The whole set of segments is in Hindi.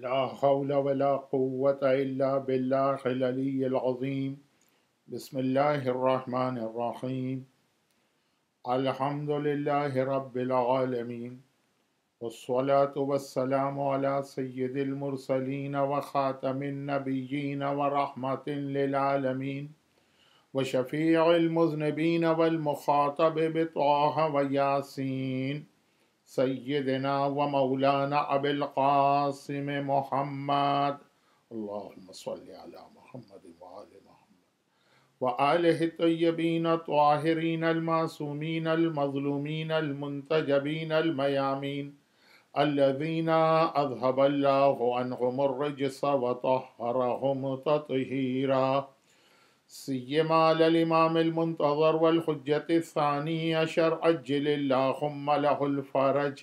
لا حول ولا قوة إلا بالله العلي العظيم بسم الله الرحمن الرحيم الحمد لله رب العالمين والصلاة والسلام على سيد المرسلين وخاتم النبيين ورحمة للعالمين وشفيع المذنبين والمخاطب بطه وياسين سيدنا ومولانا أبي القاسم محمد اللهم صل على محمد وعلى محمد وآله الطيبين الطاهرين المعصومين المظلومين المنتجبين الميامين الذين أذهب الله عنهم الرجس وطهرهم تطهيرا سيما للإمام المنتظر والحجة الثاني عشر أجل اللهم له الفرج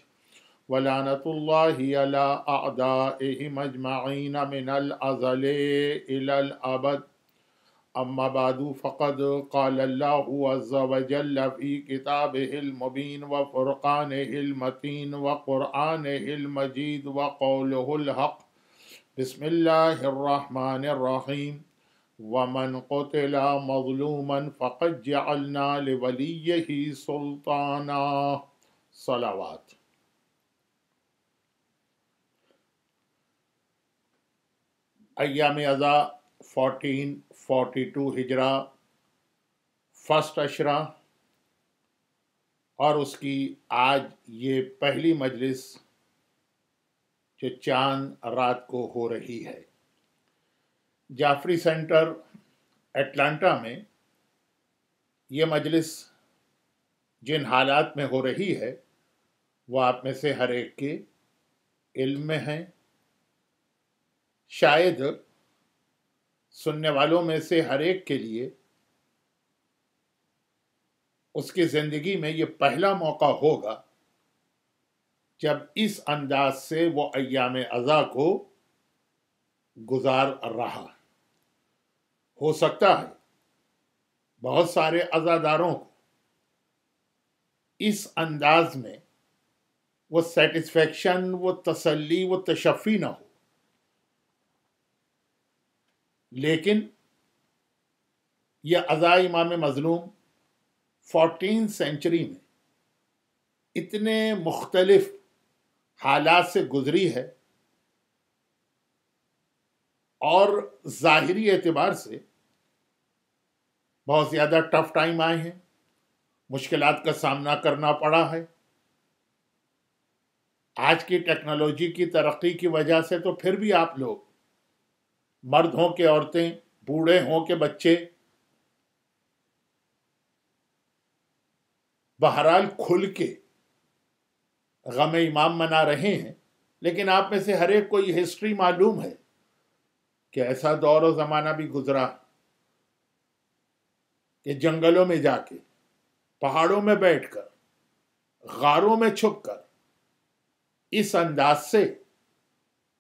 ولعنة الله على أعدائهم أجمعين من الأزل إلى الأبد أما بعد فقد قال الله عز وجل في كتابه المبين وفرقانه المتين وقرآنه المجيد وقوله الحق بسم الله الرحمن الرحيم वमन कतला मजलूमन फ़कत जलना लवली सुल्ताना सलावात अयाम अज़ा फोटीन फोटी टू हिजरा फर्स्ट अशरा और उसकी आज ये पहली मजलिस जो चांद रात को हो रही है जाफरी सेंटर एटलांटा में ये मजलिस जिन हालात में हो रही है वो आप में से हर एक के इल्म में हैं शायद सुनने वालों में से हर एक के लिए उसकी ज़िंदगी में ये पहला मौका होगा जब इस अंदाज से वो अयाम अज़ा को गुजार रहा है हो सकता है बहुत सारे अजादारों को इस अंदाज में वो सेटिस्फेक्शन वो तसल्ली वो तशफ़ी ना हो लेकिन यह अज़ा इमाम मज़लूम फोर्टीन सेंचुरी में इतने मुख्तलफ़ हालात से गुज़री है और ज़ाहरी एतबार से बहुत ज़्यादा टफ टाइम आए हैं मुश्किल का सामना करना पड़ा है आज की टेक्नोलॉजी की तरक्की की वजह से तो फिर भी आप लोग मर्द हों के औरतें बूढ़े हों के बच्चे बहरहाल खुल के गम इमाम मना रहे हैं लेकिन आप में से हर एक को ये हिस्ट्री मालूम है कि ऐसा दौर और ज़माना भी गुजरा कि जंगलों में जाके पहाड़ों में बैठकर गारों में छुपकर इस अंदाज से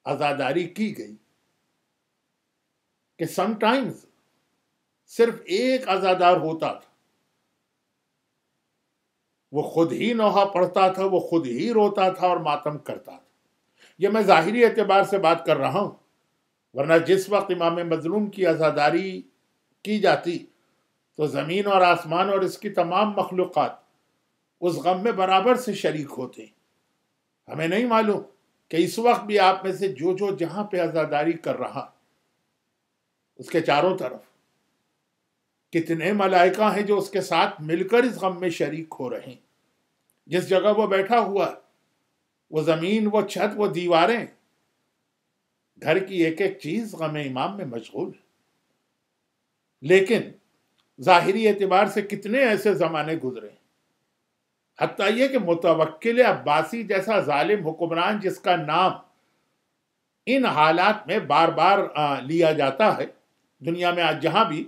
आज़ादारी की गई कि समटाइम्स सिर्फ एक आज़ादार होता था वो खुद ही नोहा पढ़ता था वो खुद ही रोता था और मातम करता था ये मैं ज़ाहिरी एतबार से बात कर रहा हूं वरना जिस वक्त इमाम मजलूम की आज़ादारी की जाती तो ज़मीन और आसमान और इसकी तमाम मखलूक़ उस गम में बराबर से शरीक होते हमें नहीं मालूम कि इस वक्त भी आप में से जो जो जहाँ पे आज़ादारी कर रहा उसके चारों तरफ कितने मलाइका हैं जो उसके साथ मिलकर इस गम में शरीक हो रहे हैं जिस जगह वो बैठा हुआ वो ज़मीन वो छत वो दीवारें घर की एक एक चीज गम इमाम में मशगूल है लेकिन ज़ाहरी एतबार से कितने ऐसे ज़माने गुजरे हती कि मुतवक्ल अब्बासी जैसा ालिम हुक्मरान जिसका नाम इन हालात में बार बार लिया जाता है दुनिया में आज जहाँ भी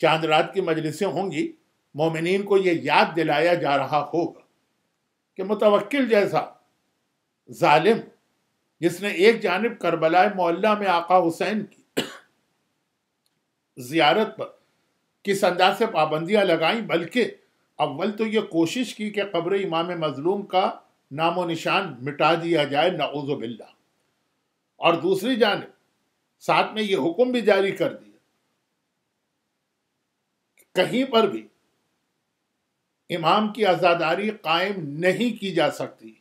चांद रात की मजलिसें होंगी मोमिन को ये याद दिलाया जा रहा होगा कि मुतवक्ल जैसा ालिम जिसने एक जानब करबला मोल्ला में आका हुसैन की जियारत पर किस अंदाज से पाबंदियां लगाई बल्कि अव्वल तो ये कोशिश की कि कब्र इमाम मजलूम का नामो निशान मिटा दिया जाए नउज़बिल्ला और दूसरी जानब साथ में ये हुक्म भी जारी कर दिया कहीं पर भी इमाम की आज़ादारी कायम नहीं की जा सकती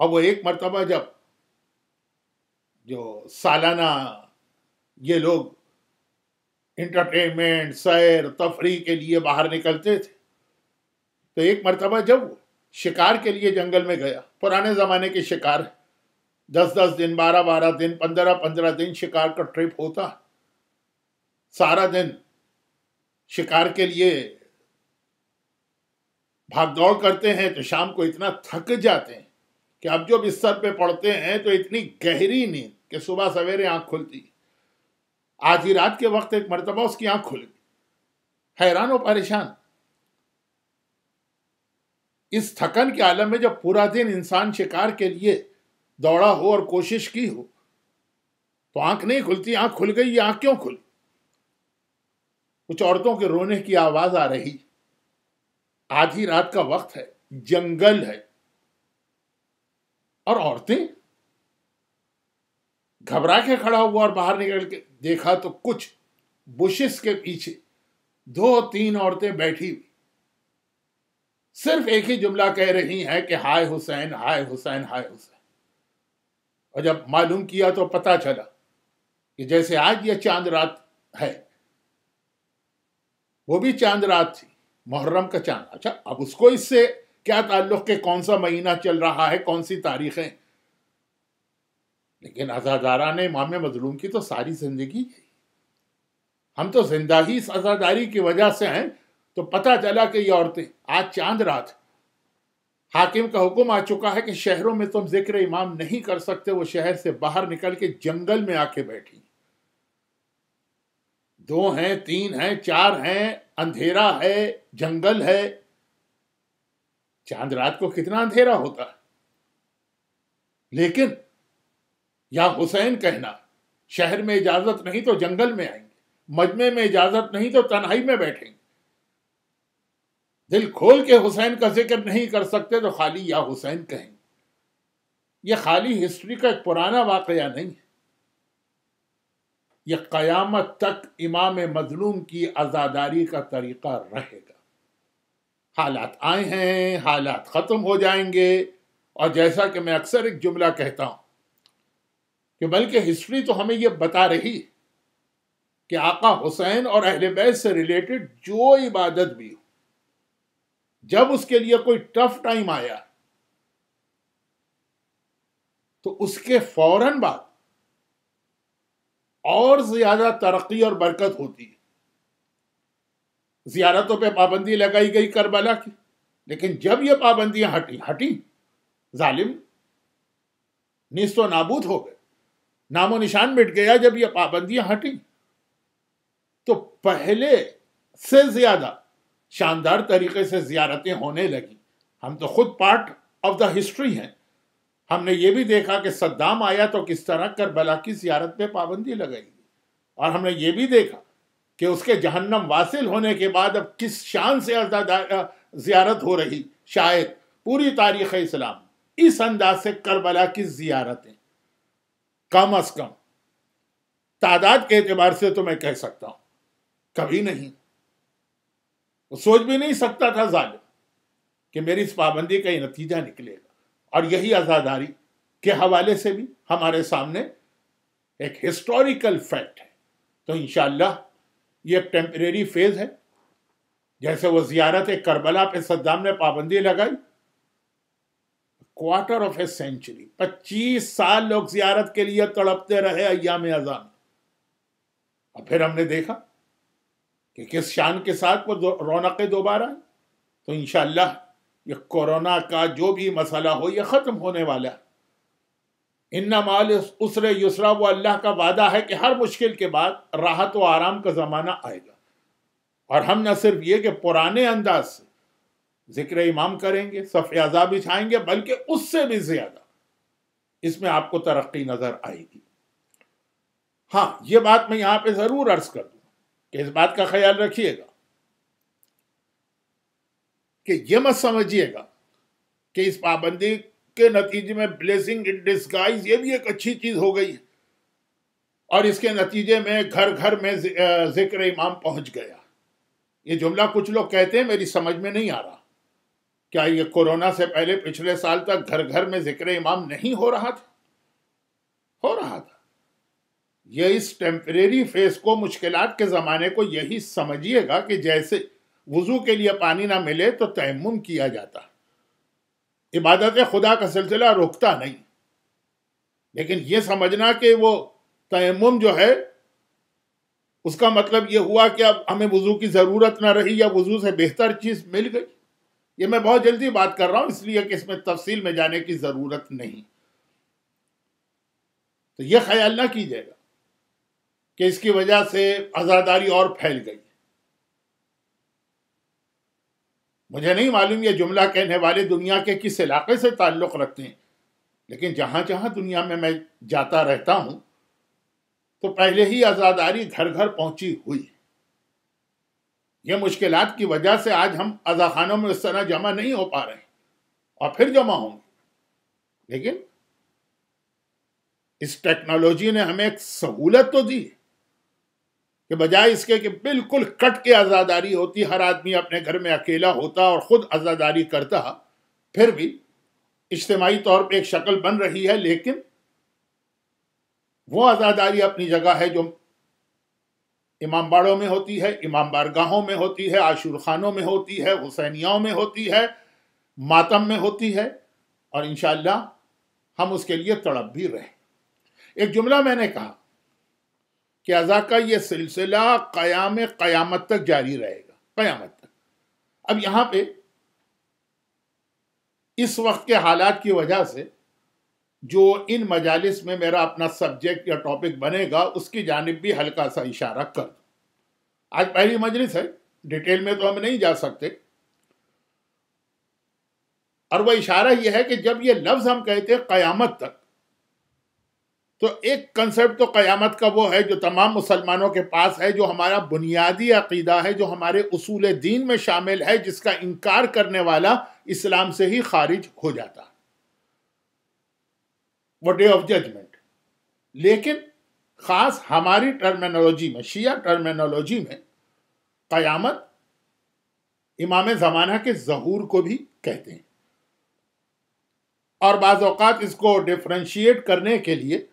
और वो एक मरतबा जब जो सालाना ये लोग इंटरटेनमेंट सैर तफरी के लिए बाहर निकलते थे तो एक मरतबा जब शिकार के लिए जंगल में गया पुराने ज़माने के शिकार दस दस दिन बारह बारह दिन पंद्रह पंद्रह दिन शिकार का ट्रिप होता सारा दिन शिकार के लिए भाग दौड़ करते हैं तो शाम को इतना थक जाते हैं कि अब जो बिस्तर पे पड़ते हैं तो इतनी गहरी नींद कि सुबह सवेरे आंख खुलती आज ही रात के वक्त एक मरतबा उसकी आंख खुल गई हैरान और परेशान इस थकन के आलम में जब पूरा दिन इंसान शिकार के लिए दौड़ा हो और कोशिश की हो तो आंख नहीं खुलती आंख खुल गई ये आंख क्यों खुली कुछ औरतों के रोने की आवाज आ रही आधी रात का वक्त है जंगल है और औरतें घबरा के खड़ा हुआ और बाहर निकल के देखा तो कुछ बुशिस के पीछे दो तीन औरतें बैठी हुई सिर्फ एक ही जुमला कह रही हैं कि हाय हुसैन हाय हुसैन हाय हुसैन और जब मालूम किया तो पता चला कि जैसे आज यह चांद रात है वो भी चांद रात थी मुहर्रम का चांद अच्छा अब उसको इससे क्या ताल्लुक के कौन सा महीना चल रहा है कौन सी तारीखें लेकिन आजादारा ने इमाम मजलूम की तो सारी जिंदगी हम तो जिंदा ही इस आजादारी की वजह से हैं तो पता चला कि ये औरतें आज चांद रात हाकिम का हुक्म आ चुका है कि शहरों में तुम जिक्र इमाम नहीं कर सकते वो शहर से बाहर निकल के जंगल में आके बैठी दो हैं तीन हैं चार हैं अंधेरा है जंगल है चांद रात को कितना अंधेरा होता है लेकिन या हुसैन कहना शहर में इजाजत नहीं तो जंगल में आएंगे मजमे में इजाजत नहीं तो तनाई में बैठेंगे दिल खोल के हुसैन का जिक्र नहीं कर सकते तो खाली या हुसैन कहेंगे यह खाली हिस्ट्री का एक पुराना वाकया नहीं है यह कयामत तक इमाम मजलूम की आज़ादारी का तरीका रहेगा हालात आए हैं हालात ख़त्म हो जाएंगे और जैसा कि मैं अक्सर एक जुमला कहता हूँ कि बल्कि हिस्ट्री तो हमें यह बता रही कि आका हुसैन और अहल बैस से रिलेटेड जो इबादत भी हो जब उसके लिए कोई टफ टाइम आया तो उसके फौरन बाद और ज्यादा तरक्की और बरकत होती है जियारतों पर पाबंदी लगाई गई करबला की लेकिन जब ये पाबंदियां हटी हटी जालिम निस्तो नाबूद हो गए नामो निशान मिट गया जब ये पाबंदियां हटी तो पहले से ज्यादा शानदार तरीके से जियारतें होने लगी हम तो खुद पार्ट ऑफ द हिस्ट्री हैं हमने ये भी देखा कि सद्दाम आया तो किस तरह करबला की जियारत पे पाबंदी लगाई और हमने ये भी देखा कि उसके जहन्नम वासिल होने के बाद अब किस शान से जियारत हो रही शायद पूरी तारीख इस्लाम इस अंदाज से करबला की जियारतें कम अज कम तादाद के एतबार से तो मैं कह सकता हूं कभी नहीं सोच भी नहीं सकता था जाल कि मेरी इस पाबंदी का ही नतीजा निकलेगा और यही आज़ादारी के हवाले से भी हमारे सामने एक हिस्टोरिकल फैक्ट है तो इनशाला ये एक टेम्परेरी फेज है जैसे वो जियारत करबला पे सद्दाम ने पाबंदी लगाई क्वार्टर ऑफ ए सेंचुरी पच्चीस साल लोग जियारत के लिए तड़पते रहे अयाम अजान और फिर हमने देखा कि किस शान के साथ वो रौनक दोबारा तो इनशाला ये कोरोना का जो भी मसाला हो ये ख़त्म होने वाला है इन्ना माल उसरे युसरा वो अल्लाह का वादा है कि हर मुश्किल के बाद राहत व आराम का ज़माना आएगा और हम न सिर्फ ये कि पुराने अंदाज से जिक्र इमाम करेंगे भी छाएंगे बल्कि उससे भी ज़्यादा इसमें आपको तरक्की नज़र आएगी हाँ ये बात मैं यहाँ पे ज़रूर अर्ज़ कर दूँ कि इस बात का ख्याल रखिएगा कि ये मत समझिएगा कि इस पाबंदी के नतीजे में ब्लेसिंग इन डिस्गाइज ये भी एक अच्छी चीज हो गई और इसके नतीजे में घर घर में जिक्र इमाम पहुंच गया ये जुमला कुछ लोग कहते हैं मेरी समझ में नहीं आ रहा क्या ये कोरोना से पहले पिछले साल तक घर घर में जिक्र इमाम नहीं हो रहा था हो रहा था ये इस टेम्परेरी फेस को मुश्किल के ज़माने को यही समझिएगा कि जैसे वज़ू के लिए पानी ना मिले तो तयम किया जाता इबादत खुदा का सिलसिला रोकता नहीं लेकिन यह समझना कि वो तयम जो है उसका मतलब ये हुआ कि अब हमें वज़ू की ज़रूरत ना रही या वज़ू से बेहतर चीज़ मिल गई ये मैं बहुत जल्दी बात कर रहा हूँ इसलिए कि इसमें तफसील में जाने की ज़रूरत नहीं तो ये ख्याल ना कीजिएगा कि इसकी वजह से आज़ादारी और फैल गई मुझे नहीं मालूम ये जुमला कहने वाले दुनिया के किस इलाके से ताल्लुक़ रखते हैं लेकिन जहां जहाँ दुनिया में मैं जाता रहता हूँ तो पहले ही आज़ादारी घर घर पहुंची हुई ये मुश्किल की वजह से आज हम अजाखानों में उस तरह जमा नहीं हो पा रहे और फिर जमा होंगे लेकिन इस टेक्नोलॉजी ने हमें एक सहूलत तो दी है कि बजाय इसके कि बिल्कुल कट के आज़ादारी होती हर आदमी अपने घर में अकेला होता और ख़ुद आज़ादारी करता फिर भी इज्तमाही तौर पर एक शक्ल बन रही है लेकिन वो आज़ादारी अपनी जगह है जो इमाम बाड़ों में होती है इमाम बारगाहों में होती है आशूर खानों में होती है हुसैनियाओं में होती है मातम में होती है और इन हम उसके लिए तड़प भी रहे एक जुमला मैंने कहा कि अज़ा का ये सिलसिला क्याम क़यामत तक जारी रहेगा क़यामत तक अब यहाँ पर इस वक्त के हालात की वजह से जो इन मजालिस में मेरा अपना सब्जेक्ट या टॉपिक बनेगा उसकी जानब भी हल्का सा इशारा कर दो आज पहली मजलिस है डिटेल में तो हम नहीं जा सकते और वह इशारा यह है कि जब ये लफ्ज़ हम कहते हैं क़यामत तक तो एक कंसेप्ट तो क़यामत का वो है जो तमाम मुसलमानों के पास है जो हमारा बुनियादी अकीदा है जो हमारे असूल दीन में शामिल है जिसका इनकार करने वाला इस्लाम से ही खारिज हो जाता वो डे ऑफ जजमेंट लेकिन ख़ास हमारी टर्मिनोलॉजी में शिया टर्मिनोलॉजी में क़यामत इमाम ज़माना के जहूर को भी कहते हैं और बाज़ात इसको डिफ्रेंशिएट करने के लिए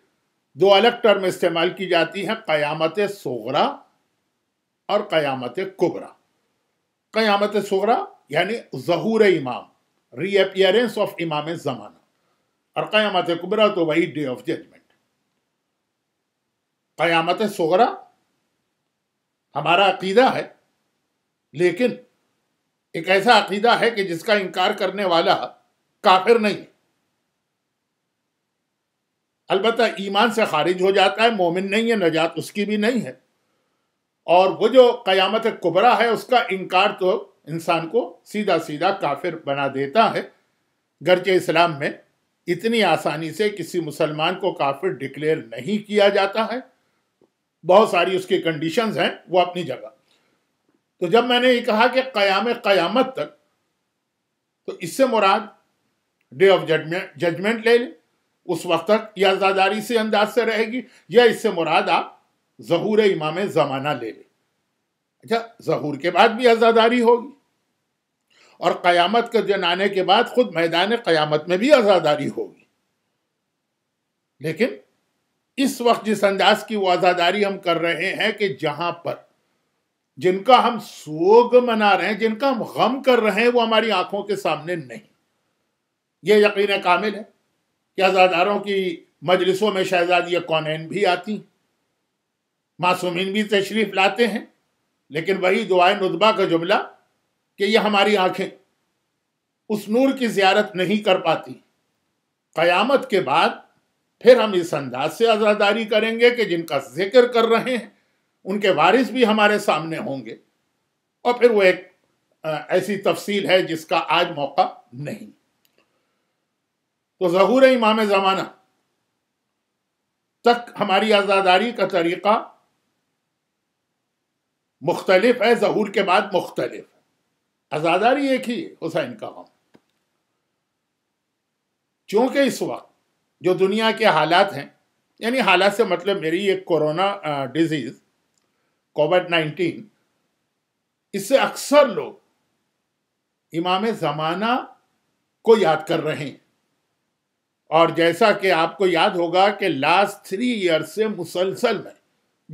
दो अलग टर्म इस्तेमाल की जाती हैं क़यामत सोगरा और क़यामत कुबरा क़यामत सोगरा यानी जहूर इमाम रीअपियरेंस ऑफ इमाम ज़माना और क़यामत कुबरा तो वही डे ऑफ जजमेंट क़यामत सोगरा हमारा अकीदा है लेकिन एक ऐसा अकीदा है कि जिसका इनकार करने वाला काफिर नहीं अलबत् ईमान से खारिज हो जाता है मोमिन नहीं है नजात उसकी भी नहीं है और वो जो क़यामत कुबरा है उसका इनकार तो इंसान को सीधा सीधा काफिर बना देता है गर्ज इस्लाम में इतनी आसानी से किसी मुसलमान को काफिर डिक्लेयर नहीं किया जाता है बहुत सारी उसकी कंडीशंस हैं वो अपनी जगह तो जब मैंने ये कहा कि क़याम क़यामत तक तो इससे मुराद डे ऑफ जजमेंट जजमेंट ले लें उस वक्त तक यह आज़ादारी से अंदाज से रहेगी या इससे मुराद आप जहूर इमाम ज़माना ले लें अच्छा जहूर के बाद भी आज़ादारी होगी और क़यामत के दिन आने के बाद खुद मैदान क़यामत में भी आज़ादारी होगी लेकिन इस वक्त जिस अंदाज की वो आज़ादारी हम कर रहे हैं कि जहां पर जिनका हम सोग मना रहे हैं जिनका हम गम कर रहे हैं वो हमारी आंखों के सामने नहीं ये यकीन कामिल है याजादारों की मजलिसों में शहजादी कौनैन भी आती मासूमिन भी तशरीफ लाते हैं लेकिन वही दुआ नुतबा का जुमला कि यह हमारी आंखें उस नूर की जियारत नहीं कर पाती क़यामत के बाद फिर हम इस अंदाज से आज़ादारी करेंगे कि जिनका जिक्र कर रहे हैं उनके वारिस भी हमारे सामने होंगे और फिर वो एक ऐसी तफसील है जिसका आज मौका नहीं तो जहूर इमाम ज़माना तक हमारी आज़ादारी का तरीक़ा मुख्तलिफ है जहूर के बाद मुख्तलिफ आज़ादारी एक ही हुसैन का गम चूंकि इस वक्त जो दुनिया के हालात हैं यानी हालात से मतलब मेरी एक कोरोना डिजीज़ कोविड नाइन्टीन इससे अक्सर लोग इमाम ज़माना को याद कर रहे हैं और जैसा कि आपको याद होगा कि लास्ट थ्री ईयर से मुसलसल मैं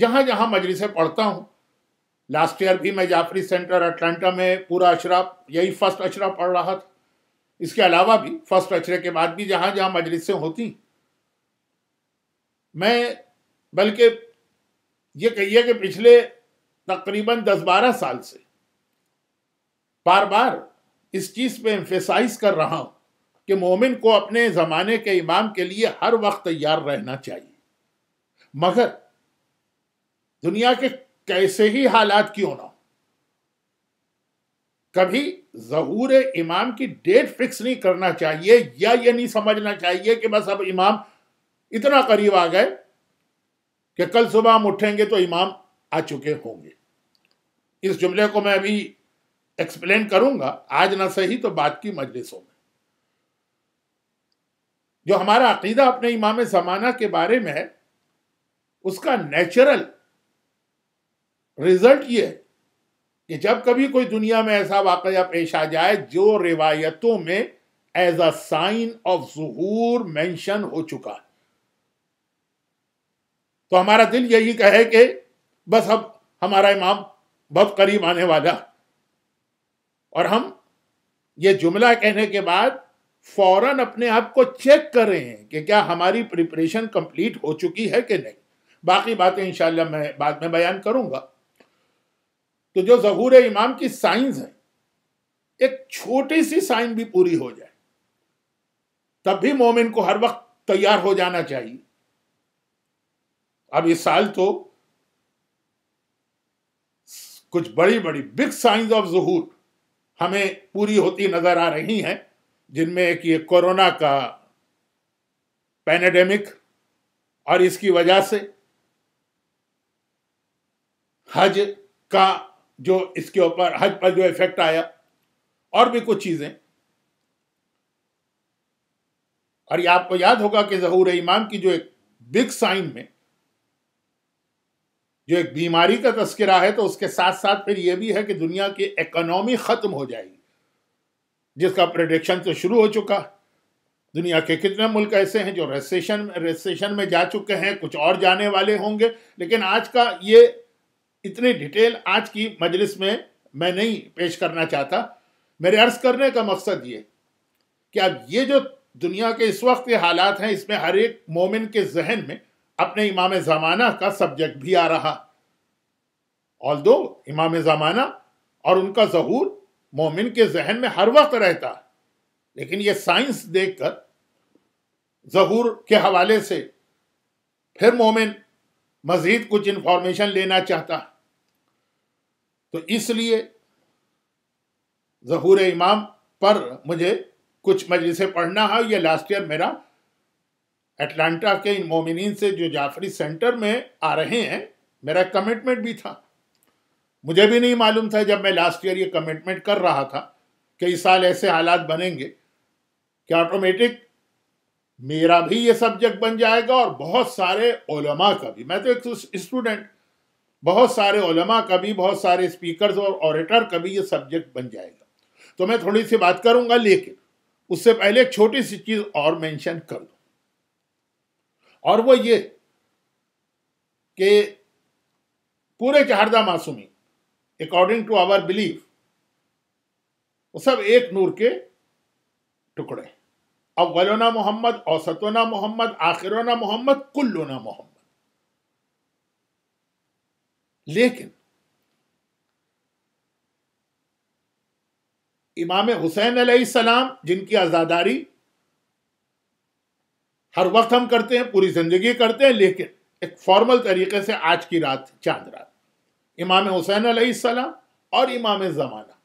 जहाँ जहाँ मजलिसें पढ़ता हूँ लास्ट ईयर भी मैं जाफरी सेंटर अटलांटा में पूरा अशरा यही फर्स्ट अशरा पढ़ रहा था इसके अलावा भी फर्स्ट अशरे के बाद भी जहाँ जहाँ मजलिसें होती मैं बल्कि ये कहिए कि पिछले तकरीबन दस बारह साल से बार बार इस चीज़ पे एम्फेसाइज कर रहा हूँ कि मोमिन को अपने ज़माने के इमाम के लिए हर वक्त तैयार रहना चाहिए मगर दुनिया के कैसे ही हालात क्यों ना हो कभी जहूर इमाम की डेट फिक्स नहीं करना चाहिए या ये नहीं समझना चाहिए कि बस अब इमाम इतना करीब आ गए कि कल सुबह हम उठेंगे तो इमाम आ चुके होंगे इस जुमले को मैं अभी एक्सप्लेन करूंगा आज ना सही तो बात की मजलिसों में जो हमारा अकीदा अपने इमाम जमाना के बारे में है उसका नेचुरल रिजल्ट ये है कि जब कभी कोई दुनिया में ऐसा वाकया पेश आ जाए जो रिवायतों में एज अ साइन ऑफ जहूर मेंशन हो चुका है तो हमारा दिल यही कहे कि बस अब हमारा इमाम बहुत करीब आने वाला और हम ये जुमला कहने के बाद फौरन अपने आप को चेक कर रहे हैं कि क्या हमारी प्रिपरेशन कंप्लीट हो चुकी है कि नहीं बाकी बातें इंशाल्लाह मैं बाद में बयान करूंगा तो जो जहूर इमाम की साइंस है एक छोटी सी साइन भी पूरी हो जाए तब भी मोमिन को हर वक्त तैयार हो जाना चाहिए अब इस साल तो कुछ बड़ी बड़ी बिग साइंस ऑफ जहूर हमें पूरी होती नजर आ रही हैं जिनमें एक ये कोरोना का पैनेडेमिक और इसकी वजह से हज का जो इसके ऊपर हज पर जो इफेक्ट आया और भी कुछ चीजें और ये आपको याद होगा कि जहूर इमाम की जो एक बिग साइन में जो एक बीमारी का तस्करा है तो उसके साथ साथ फिर यह भी है कि दुनिया की इकोनॉमी खत्म हो जाएगी जिसका प्रडिक्शन तो शुरू हो चुका दुनिया के कितने मुल्क ऐसे हैं जो रेसेशन रेसेशन में जा चुके हैं कुछ और जाने वाले होंगे लेकिन आज का ये इतनी डिटेल आज की मजलिस में मैं नहीं पेश करना चाहता मेरे अर्ज करने का मकसद ये कि अब ये जो दुनिया के इस वक्त के हालात हैं इसमें हर एक मोमिन के जहन में अपने इमाम ज़माना का सब्जेक्ट भी आ रहा ऑल दो इमाम ज़माना और उनका जहूर मोमिन के जहन में हर वक्त रहता है लेकिन ये साइंस देखकर जहूर के हवाले से फिर मोमिन मज़ीद कुछ इंफॉर्मेशन लेना चाहता है तो इसलिए जहूर इमाम पर मुझे कुछ मजलिसें पढ़ना है ये लास्ट ईयर मेरा एटलांटा के इन मोमिन से जो जाफरी सेंटर में आ रहे हैं मेरा कमिटमेंट भी था मुझे भी नहीं मालूम था जब मैं लास्ट ईयर ये कमिटमेंट कर रहा था कि इस साल ऐसे हालात बनेंगे कि ऑटोमेटिक मेरा भी ये सब्जेक्ट बन जाएगा और बहुत सारे ओलमा का भी मैं तो एक स्टूडेंट बहुत सारे ओलमा का भी बहुत सारे स्पीकर्स और ऑडिटर का भी ये सब्जेक्ट बन जाएगा तो मैं थोड़ी सी बात करूंगा लेकिन उससे पहले एक छोटी सी चीज और मेंशन कर लो और वो ये कि पूरे चारदा मासूमी अकॉर्डिंग टू आवर बिलीफ वो सब एक नूर के टुकड़े वलोना मोहम्मद औसतोना मोहम्मद आखिरोना मोहम्मद कुल्लोना मोहम्मद लेकिन इमाम हुसैन सलाम जिनकी आज़ादारी हर वक्त हम करते हैं पूरी ज़िंदगी करते हैं लेकिन एक फॉर्मल तरीके से आज की रात चांद रात इमाम हुसैन सलाम और इमाम ज़माना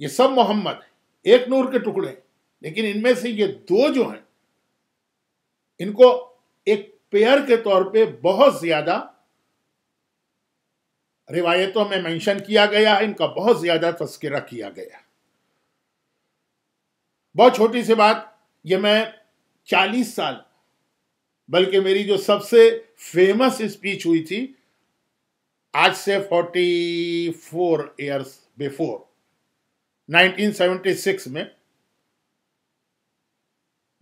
ये सब मोहम्मद है एक नूर के टुकड़े हैं लेकिन इनमें से ये दो जो हैं इनको एक पेयर के तौर पे बहुत ज़्यादा रिवायतों में मेंशन किया गया है इनका बहुत ज़्यादा तस्करा किया गया बहुत छोटी सी बात ये मैं 40 साल बल्कि मेरी जो सबसे फेमस स्पीच हुई थी आज से 44 इयर्स बिफोर 1976 में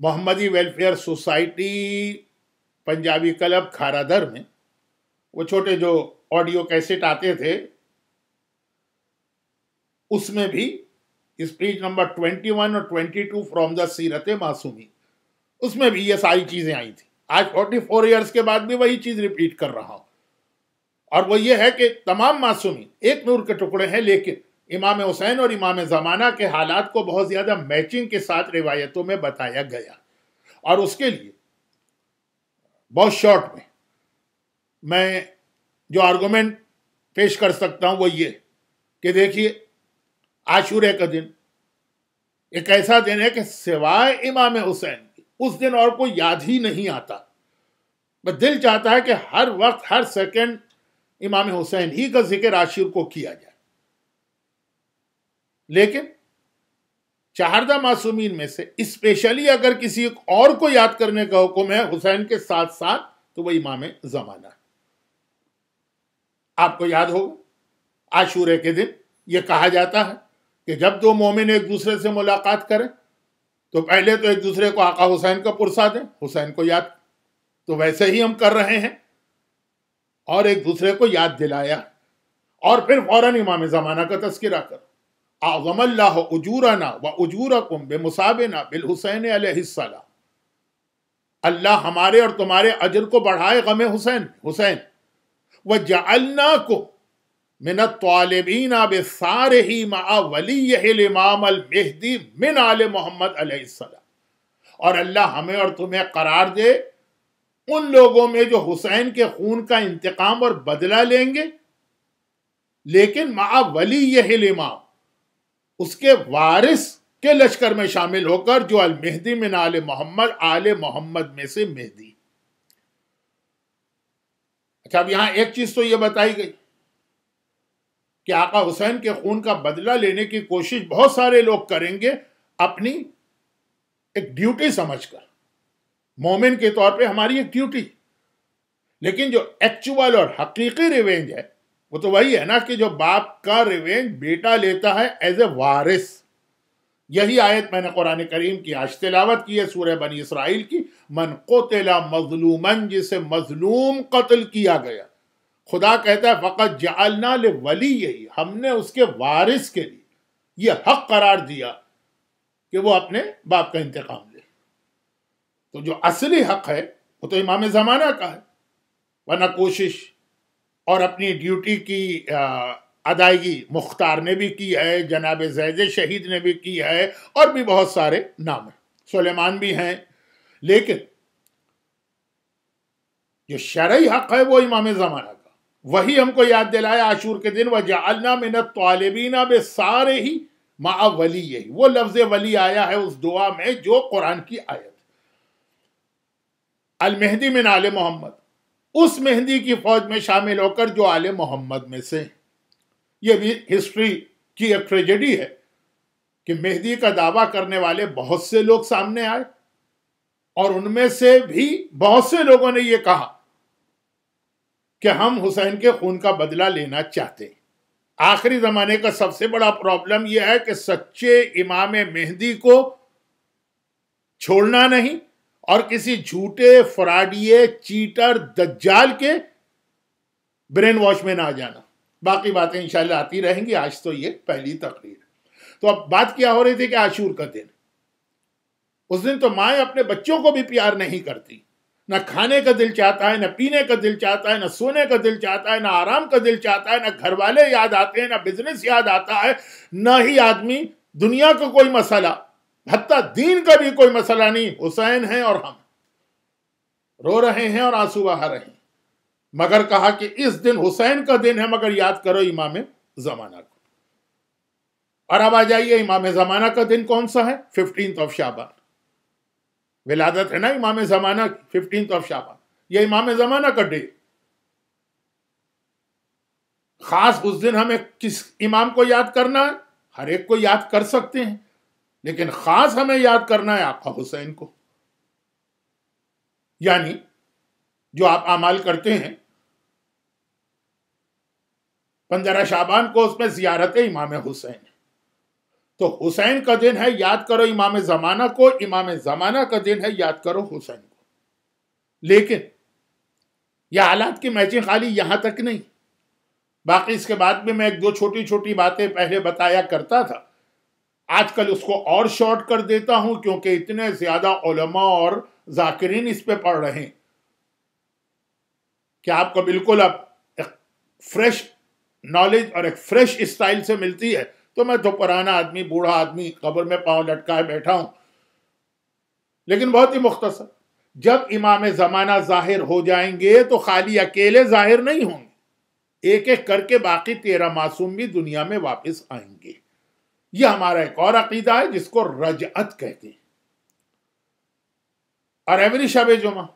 Mohammadi welfare society Punjabi club Kharadar में वो छोटे जो ऑडियो कैसेट आते थे उसमें भी स्पीच नंबर 21 और 22 फ्रॉम द सीरत मासूमी उसमें भी ये सारी चीज़ें आई थी आज 44 इयर्स के बाद भी वही चीज रिपीट कर रहा हूं और वो ये है कि तमाम मासूमी एक नूर के टुकड़े हैं लेकिन इमाम हुसैन और इमाम ज़माना के हालात को बहुत ज़्यादा मैचिंग के साथ रिवायतों में बताया गया और उसके लिए बहुत शॉर्ट में मैं जो आर्गूमेंट पेश कर सकता हूं वो ये कि देखिए आशूर्य का दिन एक ऐसा दिन है कि सिवाय इमाम हुसैन उस दिन और कोई याद ही नहीं आता बस दिल चाहता है कि हर वक्त हर सेकंड इमाम हुसैन ही का जिक्र आशिर को किया जाए लेकिन चारदा मासूमीन में से स्पेशली अगर किसी और को याद करने का हुक्म है हुसैन के साथ साथ तो वह इमाम जमाना है आपको याद होगा आशूर के दिन यह कहा जाता है कि जब दो मोमिन एक दूसरे से मुलाकात करें तो पहले तो एक दूसरे को आका हुसैन का पुरसा दें हुसैन को याद तो वैसे ही हम कर रहे हैं और एक दूसरे को याद दिलाया और फिर फौरन इमाम ज़माना का तस्करा करो आज़मल्ला उजूराना व उजूरा कुम बे मुसाबिना बिल हुसैन अलहला अल्लाह हमारे और तुम्हारे अजर को बढ़ाए गमे हुसैन हुसैन व जल्ना को मिन तालबीन अब सारे ही मा वली इमाम मिन आल मोहम्मद और अल्लाह हमें और तुम्हें करार दे उन लोगों में जो हुसैन के खून का इंतकाम और बदला लेंगे लेकिन मा वली इमाम उसके वारिस के लश्कर में शामिल होकर जो अल मेहदी मिन आल मोहम्मद आल मोहम्मद में से मेहदी अच्छा अब यहां एक चीज तो यह बताई गई कि आका हुसैन के खून का बदला लेने की कोशिश बहुत सारे लोग करेंगे अपनी एक ड्यूटी समझकर मोमिन के तौर पे हमारी एक ड्यूटी लेकिन जो एक्चुअल और हकीकी रिवेंज है वो तो वही है ना कि जो बाप का रिवेंज बेटा लेता है एज ए वारिस यही आयत मैंने कुरान करीम की आज तिलावत की है सूर्य बनी इसराइल की मन को मजलूमन जिसे मजलूम कत्ल किया गया खुदा कहता है फ़कत जालना ले वली यही हमने उसके वारिस के लिए यह हक करार दिया कि वो अपने बाप का इंतकाम ले तो जो असली हक है वो तो इमाम ज़माना का है वरना कोशिश और अपनी ड्यूटी की अदायगी मुख्तार ने भी की है जनाब जैज शहीद ने भी की है और भी बहुत सारे नाम हैं सलेमान भी हैं लेकिन जो शरा हक है वो इमाम ज़माना का वही हमको याद दिलाया आशूर के दिन जालना में तालबीना बे सारे ही मा वली यही वो लफ्ज वली आया है उस दुआ में जो कुरान की आयत अलमेहदी मिन आल मोहम्मद उस मेहंदी की फौज में शामिल होकर जो आल मोहम्मद में से ये भी हिस्ट्री की एक ट्रेजेडी है कि मेहदी का दावा करने वाले बहुत से लोग सामने आए और उनमें से भी बहुत से लोगों ने यह कहा कि हम हुसैन के खून का बदला लेना चाहते हैं आखिरी ज़माने का सबसे बड़ा प्रॉब्लम यह है कि सच्चे इमाम मेहंदी को छोड़ना नहीं और किसी झूठे फ्राडिये चीटर दज्जाल के ब्रेन वॉश में ना जाना बाकी बातें इंशाल्लाह आती रहेंगी आज तो ये पहली तकरीर तो अब बात क्या हो रही थी कि आशूर का दिन उस दिन तो माए अपने बच्चों को भी प्यार नहीं करती ना खाने का दिल चाहता है ना पीने का दिल चाहता है ना सोने का दिल चाहता है ना आराम का दिल चाहता है ना घर वाले याद आते हैं ना बिजनेस याद आता है ना ही आदमी दुनिया का को कोई मसाला हत्या दीन का भी कोई मसला नहीं हुसैन है और हम रो रहे हैं और आंसू बहा रहे हैं मगर कहा कि इस दिन हुसैन का दिन है मगर याद करो इमाम जमाना को और अब आ जाइए इमाम जमाना का दिन कौन सा है फिफ्टींथ ऑफ शाबान विलादत है ना इमाम जमाना फिफ्टीन ऑफ शाबान ये इमाम जमाना का डे खास उस दिन हमें किस इमाम को याद करना है हर एक को याद कर सकते हैं लेकिन खास हमें याद करना है आका हुसैन को यानी जो आप अमाल करते हैं पंद्रह शाबान को उसमें जियारत इमाम हुसैन तो हुसैन का दिन है याद करो इमाम जमाना को इमाम जमाना का दिन है याद करो हुसैन को लेकिन यह हालात की मैचें खाली यहां तक नहीं बाकी इसके बाद में मैं एक दो छोटी छोटी बातें पहले बताया करता था आजकल उसको और शॉर्ट कर देता हूं क्योंकि इतने ज्यादा ओलमा और जाकिरीन इस पे पढ़ रहे हैं कि आपको बिल्कुल अब एक फ्रेश नॉलेज और एक फ्रेश स्टाइल से मिलती है तो मैं तो पुराना आदमी बूढ़ा आदमी कब्र में पांव लटकाए बैठा हूं लेकिन बहुत ही मुख्तसर जब इमाम जमाना जाहिर हो जाएंगे तो खाली अकेले जाहिर नहीं होंगे एक एक करके बाकी तेरह मासूम भी दुनिया में वापस आएंगे यह हमारा एक और अकीदा है जिसको रजअत कहते हैं और एवरी शबे जुमा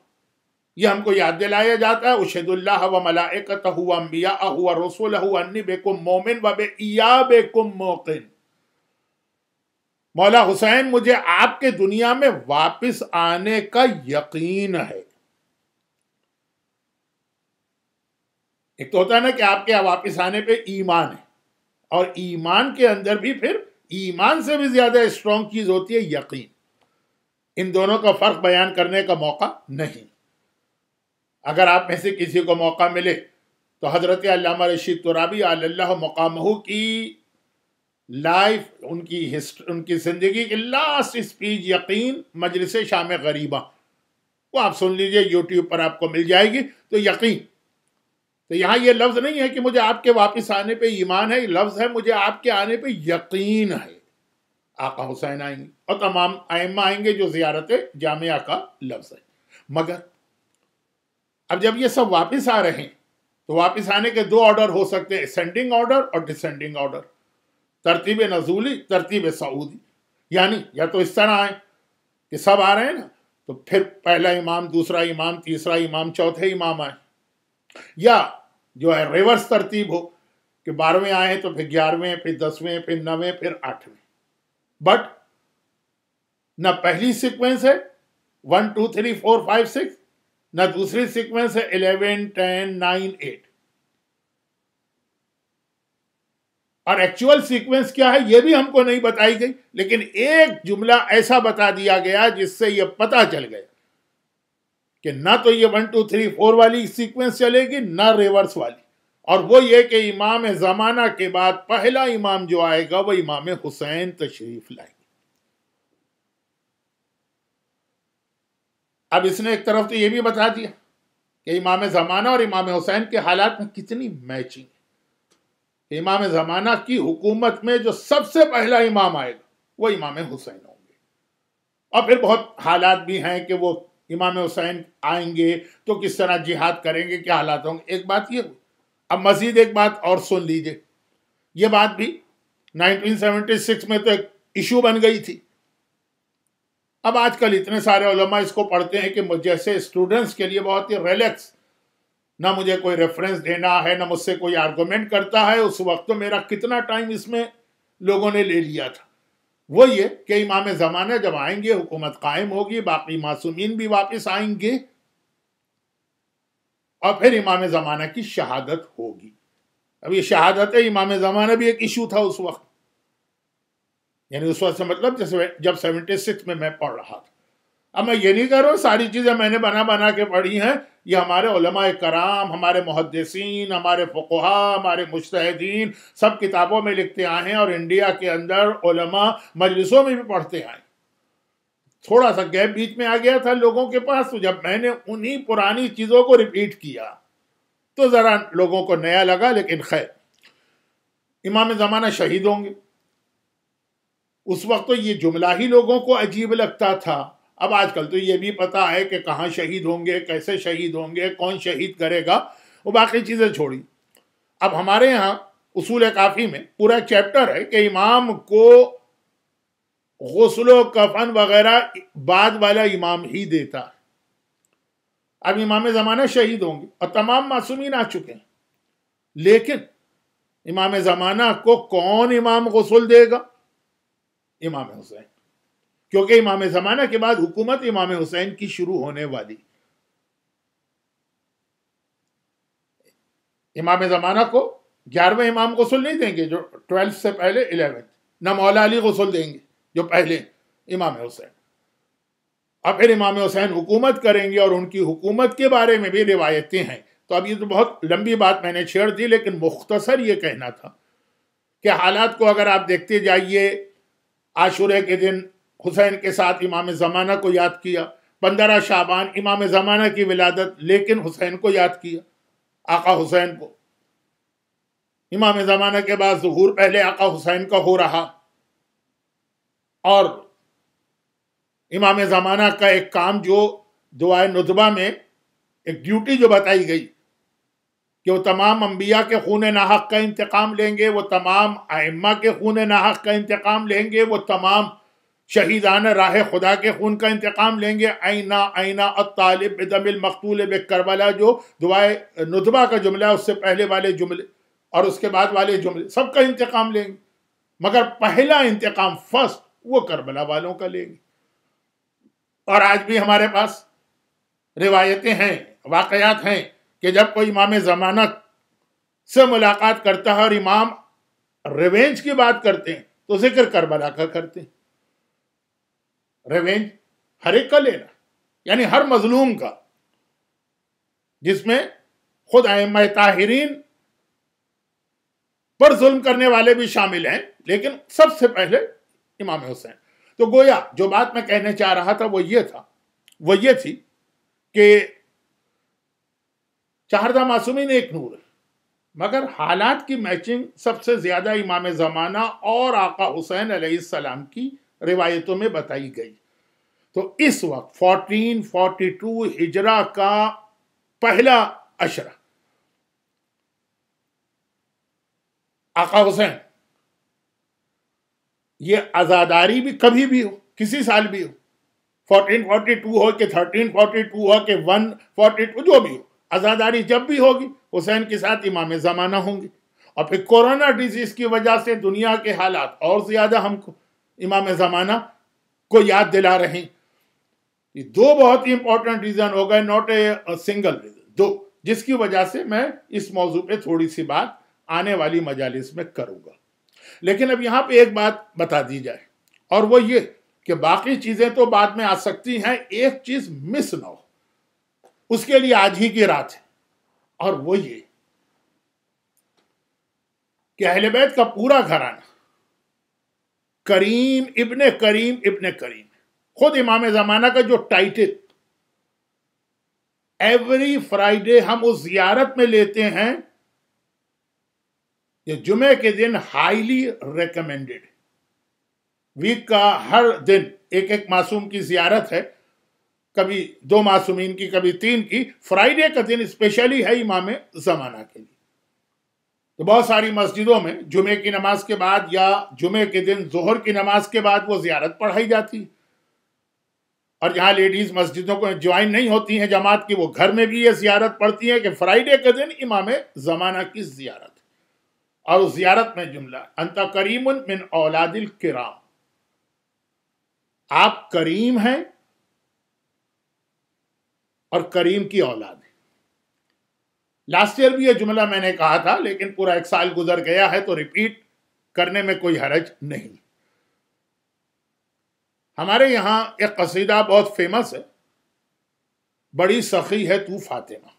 यह हमको याद दिलाया जाता है उशदुल्लाह व मलाइकत हुआ अम्बिया हुआ रसूल हुआ अन्नी बेकुम मोमिन व बेया बेकुम मोकिन मौला हुसैन मुझे आपके दुनिया में वापस आने का यकीन है एक तो होता है ना कि आपके वापस आने पे ईमान है और ईमान के अंदर भी फिर ईमान से भी ज्यादा स्ट्रॉन्ग चीज होती है यकीन इन दोनों का फर्क बयान करने का मौका नहीं अगर आप में से किसी को मौका मिले तो हज़रत अल्लामा रशीद तुराबी आल्ला मकाम की लाइफ उनकी हिस्ट उनकी ज़िंदगी की लास्ट स्पीच यकीन मजलिस शाम गरीबा वो आप सुन लीजिए यूट्यूब पर आपको मिल जाएगी तो यकीन तो यहाँ ये लफ्ज़ नहीं है कि मुझे आपके वापस आने पे ईमान है लफ्ज़ है मुझे आपके आने पे यकीन है आका हुसैन आएंगे और तमाम आयमा आएंगे जो ज़ियारत जामिया का लफ्ज़ है मगर अब जब ये सब वापस आ रहे हैं तो वापस आने के दो ऑर्डर हो सकते हैं असेंडिंग ऑर्डर और डिसेंडिंग ऑर्डर तरतीब नजूली तरतीब सऊदी यानी या तो इस तरह आए कि सब आ रहे हैं ना तो फिर पहला इमाम दूसरा इमाम तीसरा इमाम चौथे इमाम आए या जो है रिवर्स तरतीब हो कि बारहवें आए तो फिर ग्यारहवें फिर दसवें फिर नवें फिर आठवें बट ना पहली सिक्वेंस है one two three four five six ना दूसरी सीक्वेंस है इलेवन टेन नाइन एट और एक्चुअल सीक्वेंस क्या है यह भी हमको नहीं बताई गई लेकिन एक जुमला ऐसा बता दिया गया जिससे यह पता चल गया कि ना तो ये वन टू थ्री फोर वाली सीक्वेंस चलेगी ना रिवर्स वाली और वो ये कि इमाम ज़माना के बाद पहला इमाम जो आएगा वो इमाम हुसैन तशरीफ लाएगा अब इसने एक तरफ तो ये भी बता दिया कि इमाम ज़माना और इमाम हुसैन के हालात में कितनी मैचिंग है इमाम ज़माना की हुकूमत में जो सबसे पहला इमाम आएगा वो इमाम हुसैन होंगे और फिर बहुत हालात भी हैं कि वो इमाम हुसैन आएंगे तो किस तरह जिहाद करेंगे क्या हालात होंगे एक बात ये अब मजीद एक बात और सुन लीजिए ये बात भी 1976 में तो एक इशू बन गई थी अब आजकल इतने सारे उलमा इसको पढ़ते हैं कि जैसे स्टूडेंट्स के लिए बहुत ही रिलैक्स ना मुझे कोई रेफरेंस देना है ना मुझसे कोई आर्गूमेंट करता है उस वक्त तो मेरा कितना टाइम इसमें लोगों ने ले लिया था वो ये कि इमाम ज़माना जब आएंगे हुकूमत कायम होगी बाकी मासूमीन भी वापस आएंगे और फिर इमाम ज़माना की शहादत होगी अब ये शहादत इमाम ज़माना भी एक इशू था उस वक्त यानी उस वक्त से मतलब जैसे जब सेवेंटी सिक्स में मैं पढ़ रहा था अब मैं ये नहीं कह रहा हूँ सारी चीज़ें मैंने बना बना के पढ़ी हैं ये हमारे कराम हमारे मुहदसिन हमारे फ़ुहा हमारे मुश्तिन सब किताबों में लिखते आए हैं और इंडिया के अंदर उलमा मजलिसों में भी पढ़ते आए थोड़ा सा गैप बीच में आ गया था लोगों के पास तो जब मैंने उन्हीं पुरानी चीज़ों को रिपीट किया तो ज़रा लोगों को नया लगा लेकिन खैर इमाम ज़माना शहीद होंगे उस वक्त तो ये जुमला ही लोगों को अजीब लगता था अब आजकल तो ये भी पता है कि कहाँ शहीद होंगे कैसे शहीद होंगे कौन शहीद करेगा वो बाकी चीज़ें छोड़ी अब हमारे यहाँ उसूल काफ़ी में पूरा चैप्टर है कि इमाम को गसलो कफन वगैरह बाद वाला इमाम ही देता है अब इमाम ज़माना शहीद होंगे और तमाम मासूमिन आ चुके हैं लेकिन इमाम ज़माना को कौन इमाम गसल देगा इमाम हुसैन क्योंकि इमाम ज़माना के बाद हुकूमत इमाम हुसैन की शुरू होने वाली इमाम ज़माना को ग्यारहवें इमाम गसल नहीं देंगे जो ट्वेल्थ से पहले इलेवेंथ न मौला अली गसल देंगे जो पहले इमाम हुसैन अब फिर इमाम हुसैन हुकूमत करेंगे और उनकी हुकूमत के बारे में भी रिवायतें हैं तो अब ये तो बहुत लंबी बात मैंने छेड़ दी लेकिन मुख्तसर ये कहना था कि हालात को अगर आप देखते जाइए आशुरे के दिन हुसैन के साथ इमाम ज़माना को याद किया पंद्रह शाबान इमाम ज़माना की विलादत लेकिन हुसैन को याद किया आका हुसैन को इमाम ज़माना के बाद जहूर पहले आका हुसैन का हो रहा और इमाम ज़माना का एक काम जो दुआ नुतबा में एक ड्यूटी जो बताई गई कि वो तमाम अम्बिया के खून नाहक का इंतकाम लेंगे वो तमाम आइम्मा के खून नाहक का इंतकाम लेंगे वो तमाम शहीदान राह खुदा के खून का इंतकाम लेंगे आइना आईना तालिब दमिल मकतूल करबला जो दुआ नुतबा का जुमला उससे पहले वाले जुमले और उसके बाद वाले जुमले सबका इंतकाम लेंगे मगर पहला इंतकाम फर्स्ट वो करबला वालों का लेंगे और आज भी हमारे पास रिवायतें हैं वाकयात हैं कि जब कोई इमाम जमानत से मुलाकात करता है और इमाम रिवेंज की बात करते हैं तो जिक्र करबला का करते हैं रिवेंज हर एक का लेना यानी हर मजलूम का जिसमें खुद आम ताहरीन पर जुल्म करने वाले भी शामिल हैं लेकिन सबसे पहले इमाम हुसैन तो गोया जो बात मैं कहने चाह रहा था वो ये था वो ये थी कि चारदा मासूमिन एक नूर मगर हालात की मैचिंग सबसे ज़्यादा इमाम ज़माना और आका हुसैन अलैहिस्सलाम की रिवायतों में बताई गई तो इस वक्त 1442 हिजरा का पहला अशरा आका हुसैन ये आज़ादारी भी कभी भी हो किसी साल भी हो 1442 हो कि 1342 हो कि 142 जो भी हो आज़ादारी जब भी होगी हुसैन के साथ इमाम ज़माना होंगे और फिर कोरोना डिजीज़ की वजह से दुनिया के हालात और ज़्यादा हमको इमाम ज़माना को याद दिला रहे हैं ये दो बहुत ही इंपॉर्टेंट रीज़न हो गए नॉट ए सिंगल रीज़न दो जिसकी वजह से मैं इस मौजू पे थोड़ी सी बात आने वाली मजालिस में करूँगा लेकिन अब यहाँ पे एक बात बता दी जाए और वो ये कि बाकी चीज़ें तो बाद में आ सकती हैं एक चीज़ मिस ना हो उसके लिए आज ही की रात है और वो ये कि बैत का पूरा घराना करीम इब्ने करीम इब्ने करीम खुद इमाम जमाना का जो टाइटल एवरी फ्राइडे हम उस जियारत में लेते हैं ये जुमे के दिन हाईली रिकमेंडेड वीक का हर दिन एक एक मासूम की जियारत है कभी दो मासूमीन की कभी तीन की फ्राइडे का दिन स्पेशली है इमाम जमाना के लिए तो बहुत सारी मस्जिदों में जुमे की नमाज के बाद या जुमे के दिन जोहर की नमाज के बाद वो जियारत पढ़ाई जाती है और यहाँ लेडीज मस्जिदों को ज्वाइन नहीं होती हैं जमात की वो घर में भी ये जियारत पढ़ती हैं कि फ्राइडे के दिन इमाम जमाना की जियारत और उस जियारत में जुमला अंत करीम मिन औलादिल किराम आप करीम हैं और करीम की औलाद है लास्ट ईयर भी ये जुमला मैंने कहा था लेकिन पूरा एक साल गुजर गया है तो रिपीट करने में कोई हरज नहीं हमारे यहाँ एक कसीदा बहुत फेमस है बड़ी सखी है तू फातिमा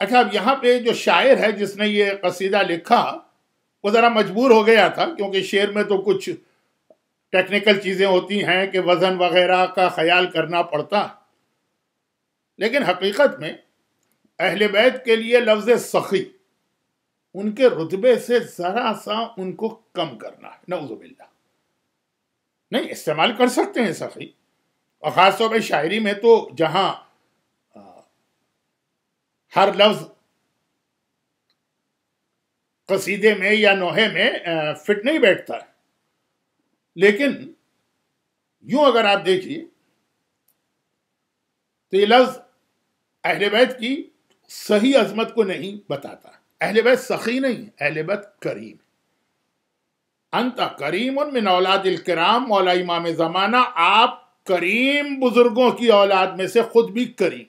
अच्छा अब यहाँ पे जो शायर है जिसने ये कसीदा लिखा वो ज़रा मजबूर हो गया था क्योंकि शेर में तो कुछ टेक्निकल चीज़ें होती हैं कि वज़न वगैरह का ख्याल करना पड़ता लेकिन हकीकत में अहल बैत के लिए लफ्ज़ सखी उनके रुतबे से ज़रा सा उनको कम करना है नवजुबिल्ला नहीं इस्तेमाल कर सकते हैं सखी और ख़ासतौर पर शायरी में तो जहाँ हर लफ्ज़ कसीदे में या नोहे में फिट नहीं बैठता है लेकिन यूं अगर आप देखिए तो ये लफ्ज बैत की सही अजमत को नहीं बताता बैत सखी नहीं है बैत करीम अंत करीम मिन औलाद कराम मौला इमाम ज़माना आप करीम बुजुर्गों की औलाद में से खुद भी करीम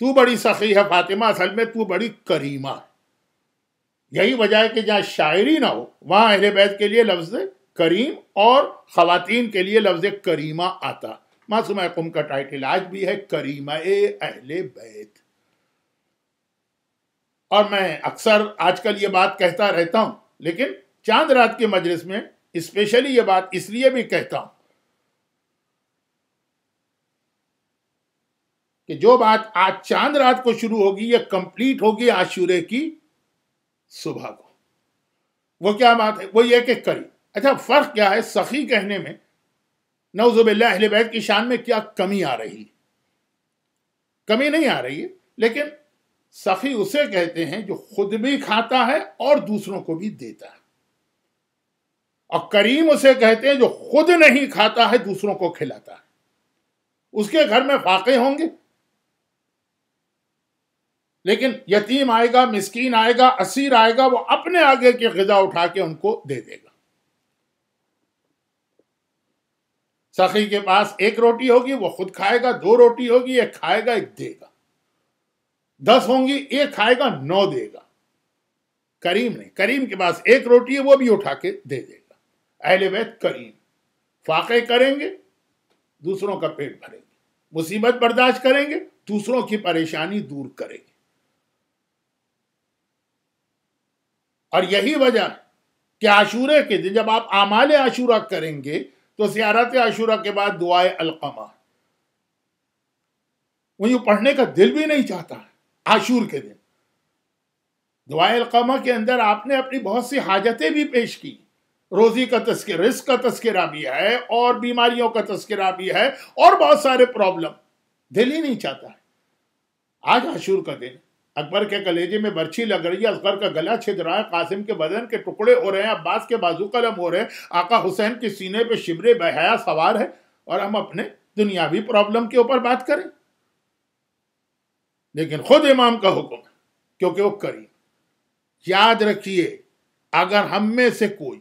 तू बड़ी सखी है फातिमा असल में तू बड़ी करीमा है यही वजह है कि जहाँ शायरी ना हो वहाँ अहले बैत के लिए लफ्ज़ करीम और ख़वातीन के लिए लफ्ज़ करीमा आता मासूम कुम का टाइटल आज भी है करीमा अहले बैत और मैं अक्सर आजकल ये बात कहता रहता हूँ लेकिन चांद रात के मजलिस में स्पेशली ये बात इसलिए भी कहता हूँ कि जो बात आज चांद रात को शुरू होगी ये कंप्लीट होगी आशूरे की सुबह को वो क्या बात है वो एक कि करी अच्छा फ़र्क क्या है सखी कहने में नवजुबिल्ला बैत की शान में क्या कमी आ रही कमी नहीं आ रही है लेकिन सखी उसे कहते हैं जो खुद भी खाता है और दूसरों को भी देता है और करीम उसे कहते हैं जो खुद नहीं खाता है दूसरों को खिलाता है उसके घर में फाके होंगे लेकिन यतीम आएगा मिस्कीन आएगा असीर आएगा वो अपने आगे की गजा उठा के उनको दे देगा सखी के पास एक रोटी होगी वो खुद खाएगा दो रोटी होगी एक खाएगा एक देगा दस होंगी एक खाएगा नौ देगा करीम ने करीम के पास एक रोटी है वो भी उठा के दे देगा अहले वैद करीम फाके करेंगे दूसरों का पेट भरेंगे मुसीबत बर्दाश्त करेंगे दूसरों की परेशानी दूर करेंगे और यही वजह कि आशूरे के दिन जब आप आमाल आशूरा करेंगे तो सियारत आशूरा के बाद दुआए अलकमा वो पढ़ने का दिल भी नहीं चाहता आशूर के दिन दुआए अलकमा के अंदर आपने अपनी बहुत सी हाजतें भी पेश की रोजी का तस्कर रिस्क का तस्करा भी है और बीमारियों का तस्करा भी है और बहुत सारे प्रॉब्लम दिल ही नहीं चाहता है आज आशूर का दिन अकबर के कलेजे में बर्छी लग रही है अकबर का गला छिद रहा है कासिम के बदन के टुकड़े हो रहे हैं अब्बास के बाजू कलम हो रहे हैं आका हुसैन के सीने पे शिबरे बहया सवार है और हम अपने दुनियावी प्रॉब्लम के ऊपर बात करें लेकिन खुद इमाम का हुक्म क्योंकि वो करी याद रखिए अगर हम में से कोई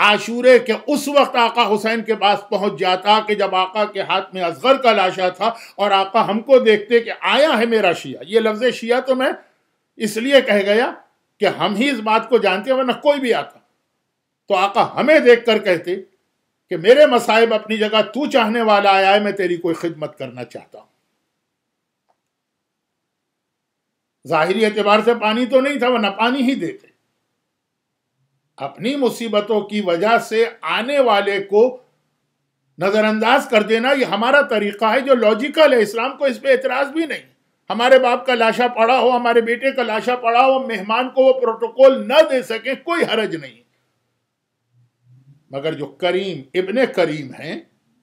आशूरे के उस वक्त आका हुसैन के पास पहुंच जाता कि जब आका के हाथ में असगर का लाशा था और आका हमको देखते कि आया है मेरा शिया ये लफ्ज़ शिया तो मैं इसलिए कह गया कि हम ही इस बात को जानते वरना कोई भी आता तो आका हमें देख कर कहते कि मेरे मसाइब अपनी जगह तू चाहने वाला आया है मैं तेरी कोई खिदमत करना चाहता हूं जाहिर एतबार से पानी तो नहीं था वरना पानी ही देते अपनी मुसीबतों की वजह से आने वाले को नजरअंदाज कर देना यह हमारा तरीका है जो लॉजिकल है इस्लाम को इस पर एतराज भी नहीं हमारे बाप का लाशा पड़ा हो हमारे बेटे का लाशा पड़ा हो मेहमान को वो प्रोटोकॉल न दे सके कोई हरज नहीं मगर जो करीम इबन करीम है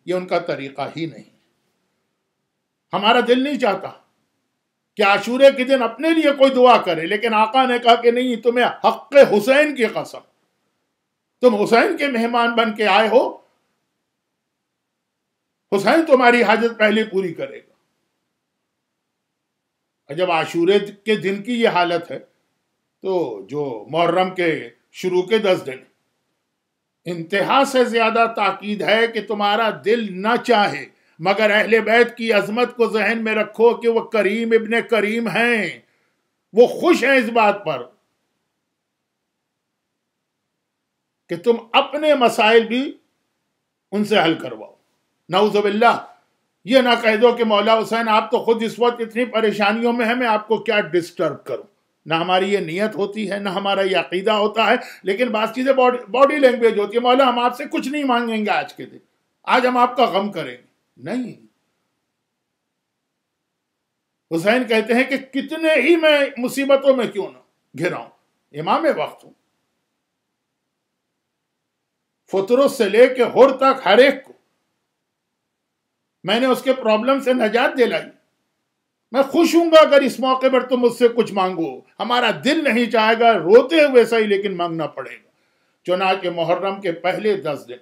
ये उनका तरीका ही नहीं हमारा दिल नहीं चाहता कि आशूरे के दिन अपने लिए कोई दुआ करे लेकिन आका ने कहा कि नहीं तुम्हें हक हुसैन की कसम तुम हुसैन के मेहमान बन के आए हो हुसैन तुम्हारी हाजत पहले पूरी करेगा जब आशूरे के दिन की यह हालत है तो जो मुहर्रम के शुरू के दस दिन इंतहा से ज्यादा ताकीद है कि तुम्हारा दिल ना चाहे मगर अहले बैत की अजमत को जहन में रखो कि वह करीम इबन करीम हैं वो खुश हैं इस बात पर कि तुम अपने मसाइल भी उनसे हल करवाओ नाउजबिल्ला ये ना कह दो कि मौला हुसैन आप तो खुद इस वक्त इतनी परेशानियों में है मैं आपको क्या डिस्टर्ब करूं ना हमारी ये नीयत होती है ना हमारा ये अकीदा होता है लेकिन बात चीज़ें बॉडी लैंग्वेज होती है मौला हम आपसे कुछ नहीं मांगेंगे आज के दिन आज हम आपका गम करेंगे नहीं हुसैन कहते हैं कि कितने ही मैं मुसीबतों में क्यों ना घिराऊं इमाम वक्त हूं फतरों से लेके होर तक हर एक को मैंने उसके प्रॉब्लम से नजात दिलाई मैं खुश हूंगा अगर इस मौके पर तुम मुझसे कुछ मांगो हमारा दिल नहीं चाहेगा रोते हुए सही लेकिन मांगना पड़ेगा चुना के मुहर्रम के पहले दस दिन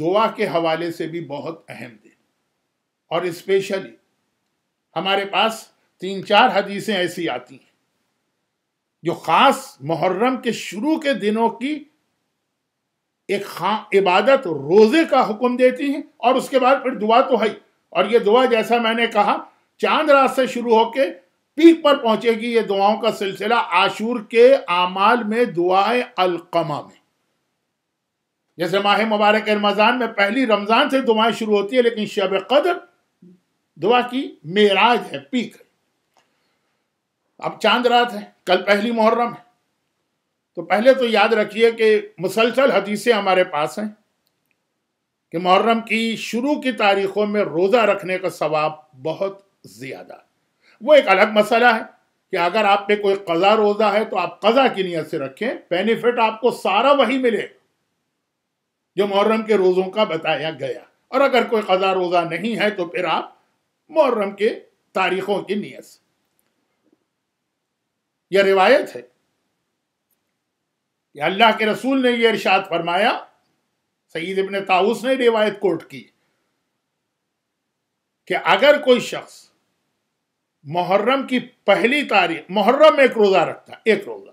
दुआ के हवाले से भी बहुत अहम दिन और स्पेशली हमारे पास तीन चार हदीसें ऐसी आती हैं जो खास मुहर्रम के शुरू के दिनों की एक खां इबादत रोजे का हुक्म देती है और उसके बाद फिर दुआ तो है और ये दुआ जैसा मैंने कहा चांद रात से शुरू होकर पीक पर पहुंचेगी ये दुआओं का सिलसिला आशूर के आमाल में दुआए अलकमा में जैसे माह मुबारक रमज़ान में पहली रमज़ान से दुआएं शुरू होती है लेकिन शब कदर दुआ की मेराज है पीक अब चांद रात है कल पहली मुहर्रम है तो पहले तो याद रखिए कि मुसलसल हदीसें हमारे पास हैं कि मुहर्रम की शुरू की तारीखों में रोज़ा रखने का सवाब बहुत ज़्यादा वो एक अलग मसला है कि अगर आप पे कोई कज़ा रोज़ा है तो आप कज़ा की नीयत से रखें बेनिफिट आपको सारा वही मिलेगा जो मुहर्रम के रोज़ों का बताया गया और अगर कोई कज़ा रोज़ा नहीं है तो फिर आप मुहर्रम के तारीखों की नीयत से यह रिवायत है कि अल्लाह के रसूल ने यह इरशाद फरमाया सईद इबन ताउस ने रिवायत कोट की कि अगर कोई शख्स मुहर्रम की पहली तारीख मुहर्रम एक रोज़ा रखता एक रोज़ा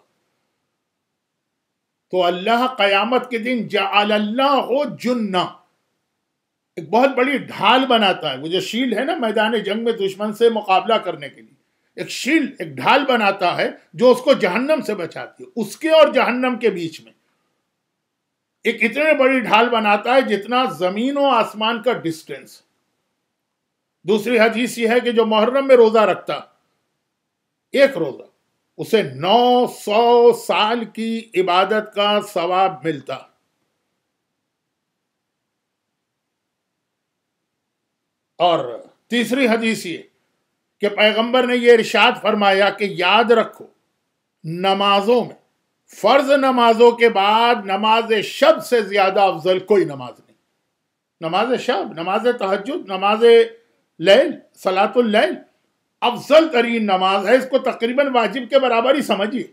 तो अल्लाह कयामत के दिन जल्ला हो जुन्ना एक बहुत बड़ी ढाल बनाता है वो जो शील है ना मैदान जंग में दुश्मन से मुकाबला करने के लिए एक शील्ड एक ढाल बनाता है जो उसको जहन्नम से बचाती है उसके और जहन्नम के बीच में एक इतने बड़ी ढाल बनाता है जितना जमीन और आसमान का डिस्टेंस दूसरी हदीस यह है कि जो मुहर्रम में रोजा रखता एक रोजा उसे 900 साल की इबादत का सवाब मिलता और तीसरी हदीस ये कि पैगंबर ने यह इरशाद फरमाया कि याद रखो नमाजों में फर्ज नमाजों के बाद नमाज शब से ज्यादा अफजल कोई नमाज नहीं नमाज शब नमाज तहज नमाज लैल सलातुल्लैल अफजल तरीन नमाज है इसको तकरीबन वाजिब के बराबर ही समझिए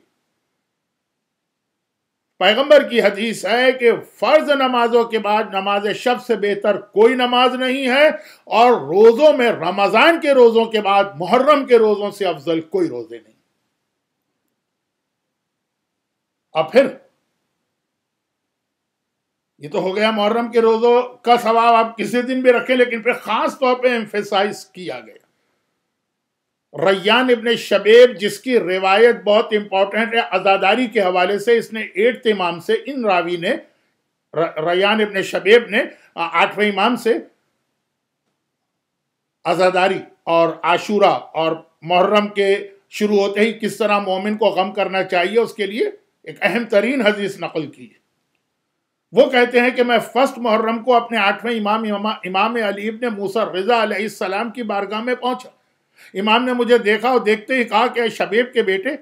पैगंबर की हदीस है कि फर्ज नमाजों के बाद नमाज शब से बेहतर कोई नमाज नहीं है और रोज़ों में रमज़ान के रोज़ों के बाद मुहर्रम के रोज़ों से अफजल कोई रोज़े नहीं अब फिर ये तो हो गया मुहर्रम के रोज़ों का सवाब आप किसी दिन भी रखें लेकिन फिर ख़ास तौर पे एम्फेसाइज किया गया रैयान इबन शबेब जिसकी रिवायत बहुत इंपॉर्टेंट है आज़ादारी के हवाले से इसने एट इमाम से इन रावी ने रैयान इबन शबेब ने आठवें इमाम से आज़ादारी और आशूरा और मुहर्रम के शुरू होते ही किस तरह मोमिन को गम करना चाहिए उसके लिए एक अहम तरीन हदीस नकल की है वो कहते हैं कि मैं फर्स्ट मुहर्रम को अपने आठवें इमाम इमाम अलीब ने मूसा रजा सलाम की बारगाह में पहुंचा इमाम ने मुझे देखा और देखते ही कहा कि शबीब के बेटे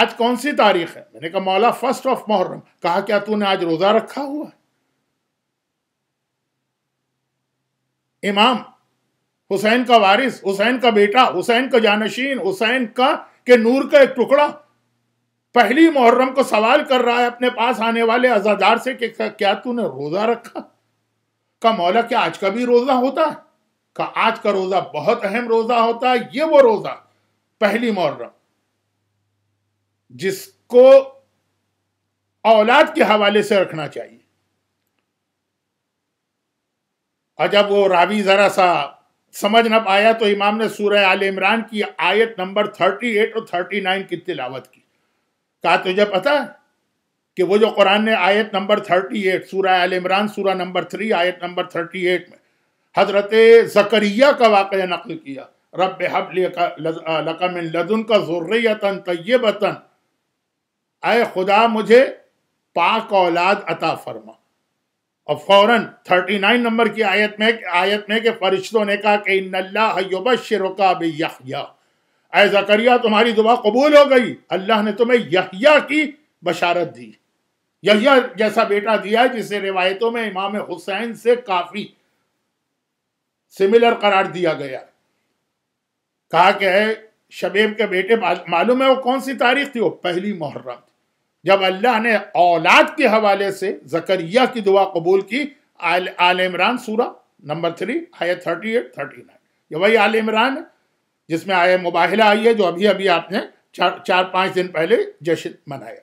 आज कौन सी तारीख है मैंने कहा मौला फर्स्ट ऑफ मुहर्रम कहा क्या तूने आज रोजा रखा हुआ है इमाम हुसैन का वारिस हुसैन का बेटा हुसैन का जानशीन हुसैन का के नूर का एक टुकड़ा पहली मुहर्रम को सवाल कर रहा है अपने पास आने वाले अजादार से कि क्या तूने रोजा रखा का मौला क्या आज का भी रोजा होता है का आज का रोजा बहुत अहम रोजा होता है ये वो रोजा पहली मोहर्रम जिसको औलाद के हवाले से रखना चाहिए और जब वो रावी जरा सा समझ ना पाया तो इमाम ने सूरह आल इमरान की आयत नंबर थर्टी एट और थर्टी नाइन की तिलावत की कहा तुझे पता है कि वो जो कुरान ने आयत नंबर थर्टी एट सूरह आल इमरान सूरह नंबर थ्री आयत नंबर थर्टी एट में हजरत जकरिया का वाक़ नकल किया रब हबलकम लदन का ज़ुर्रियतन तयबतन आए खुदा मुझे पाक औलाद अता फरमा और फौरन नाइन नंबर की आयत में आयत में के फरिश्तों ने कहा कि इन्नल्लाहबशिरका बहिया ए जकरिया तुम्हारी दुआ कबूल हो गई अल्लाह ने तुम्हें यहिया की बशारत दी यहिया जैसा बेटा दिया जिसे रिवायतों में इमाम हुसैन से काफ़ी सिमिलर करार दिया गया कहा कि शबेब के बेटे मालूम है वो कौन सी तारीख थी वो पहली मुहर्रम जब अल्लाह ने औलाद के हवाले से जकरिया की दुआ कबूल की आल, आल इमरान सूरा नंबर थ्री आए थर्टी एट थर्टी नाइन ये वही आल इमरान जिसमें आए मुबाहिला आई है जो अभी अभी आपने चार चार पाँच दिन पहले जश्न मनाया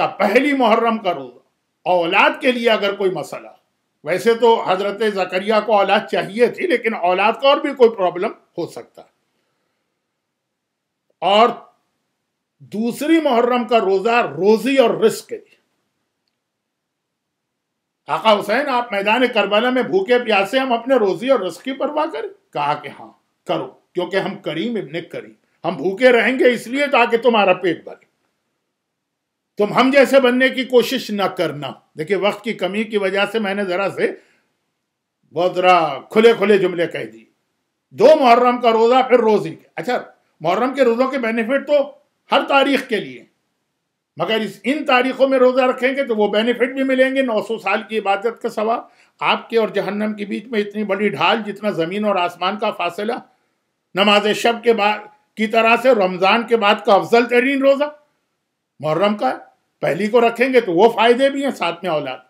का पहली मुहर्रम का रोज़ा औलाद के लिए अगर कोई मसला वैसे तो हजरत जकरिया को औलाद चाहिए थी लेकिन औलाद का और भी कोई प्रॉब्लम हो सकता और दूसरी मुहर्रम का रोजा रोजी और रिस्क है आका हुसैन आप मैदान करबला में भूखे प्यासे हम अपने रोजी और रिस्क की परवाह करें कहा कि हाँ करो क्योंकि हम करीम इबन करीम हम भूखे रहेंगे इसलिए ताकि तुम्हारा पेट भरे तुम हम जैसे बनने की कोशिश ना करना देखिए वक्त की कमी की वजह से मैंने जरा से बहुत जरा खुले खुले जुमले कह दिए दो मुहर्रम का रोज़ा फिर रोज़ी अच्छा मुहर्रम के रोज़ों के बेनिफिट तो हर तारीख के लिए मगर इस इन तारीखों में रोज़ा रखेंगे तो वो बेनिफिट भी मिलेंगे 900 साल की इबादत का सवा आपके और जहन्नम के बीच में इतनी बड़ी ढाल जितना ज़मीन और आसमान का फासला नमाज शब के बाद की तरह से रमज़ान के बाद का अफजल तरीन रोज़ा मुहर्रम का है पहली को रखेंगे तो वो फायदे भी हैं साथ में औलाद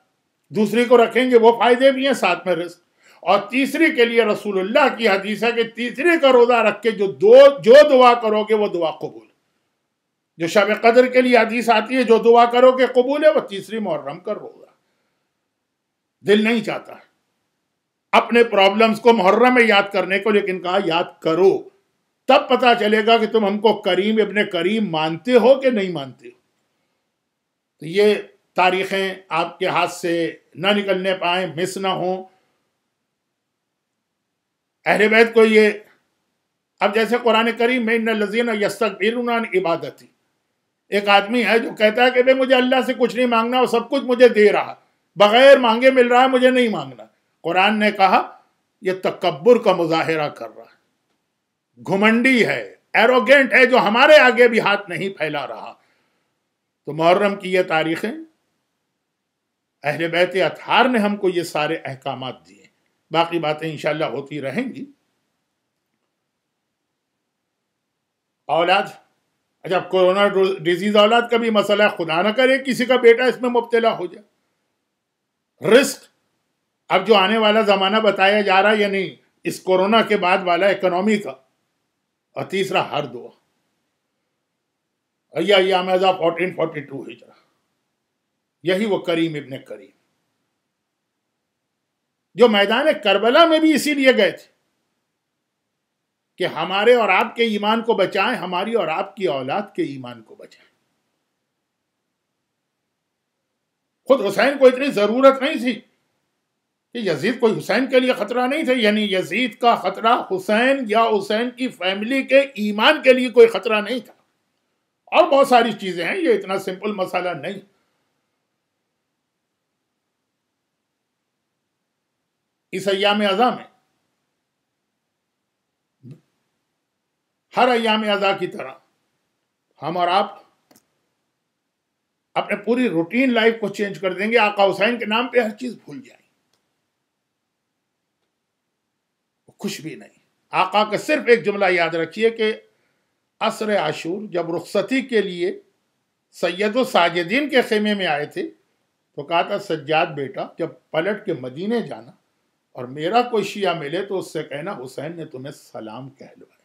दूसरी को रखेंगे वो फायदे भी हैं साथ में रिस्क और तीसरी के लिए रसूलुल्लाह की हदीस है कि तीसरे का रोजा रख के जो दो जो दुआ करोगे वो दुआ कबूल जो शब कदर के लिए हदीस आती है जो दुआ करोगे कबूल है वो तीसरी मुहर्रम का रोजा दिल नहीं चाहता अपने प्रॉब्लम्स को मुहर्रम में याद करने को लेकिन कहा याद करो तब पता चलेगा कि तुम हमको करीम अपने करीम मानते हो कि नहीं मानते हो तो ये तारीखें आपके हाथ से ना निकलने पाए मिस ना हो अहरेबैद को ये अब जैसे कुरान करीम में इन लजीन यस्तकबीरुना इबादती एक आदमी है जो कहता है कि भाई मुझे अल्लाह से कुछ नहीं मांगना और सब कुछ मुझे दे रहा बगैर मांगे मिल रहा है मुझे नहीं मांगना कुरान ने कहा यह तकबर का मुजाहरा कर रहा है घुमंडी है एरोगेंट है जो हमारे आगे भी हाथ नहीं फैला रहा तो मुहर्रम की ये तारीखें अहल बैत अथार ने हमको ये सारे अहकाम दिए बाकी बातें इंशाल्लाह होती रहेंगी औलाद अच्छा कोरोना डिजीज औलाद का भी मसला है खुदा ना करे किसी का बेटा इसमें मुबतला हो जाए रिस्क अब जो आने वाला ज़माना बताया जा रहा है या नहीं इस कोरोना के बाद वाला इकोनॉमी का और तीसरा हर दुआ अय्या मैजा फोर्टीन फोर्टी टू हिजरा यही वो करीम इबन करीम जो मैदान करबला में भी इसीलिए गए थे कि हमारे और आपके ईमान को बचाएं हमारी और आपकी औलाद के ईमान को बचाएं खुद हुसैन को इतनी ज़रूरत नहीं थी कि यजीद कोई हुसैन के लिए खतरा नहीं था यानी यजीद का खतरा हुसैन या हुसैन की फैमिली के ईमान के लिए कोई खतरा नहीं था और बहुत सारी चीजें हैं ये इतना सिंपल मसाला नहीं इस अयाम अजा में हर अयाम अजा की तरह हम और आप अपने पूरी रूटीन लाइफ को चेंज कर देंगे आका हुसैन के नाम पे हर चीज भूल जाए कुछ भी नहीं आका का सिर्फ एक जुमला याद रखिए कि असर आशूर जब रुखसती के लिए सैयद व साजिदीन के खेमे में आए थे तो कहा था सज्जाद बेटा जब पलट के मदीने जाना और मेरा कोई शिया मिले तो उससे कहना हुसैन ने तुम्हें सलाम कहलवाया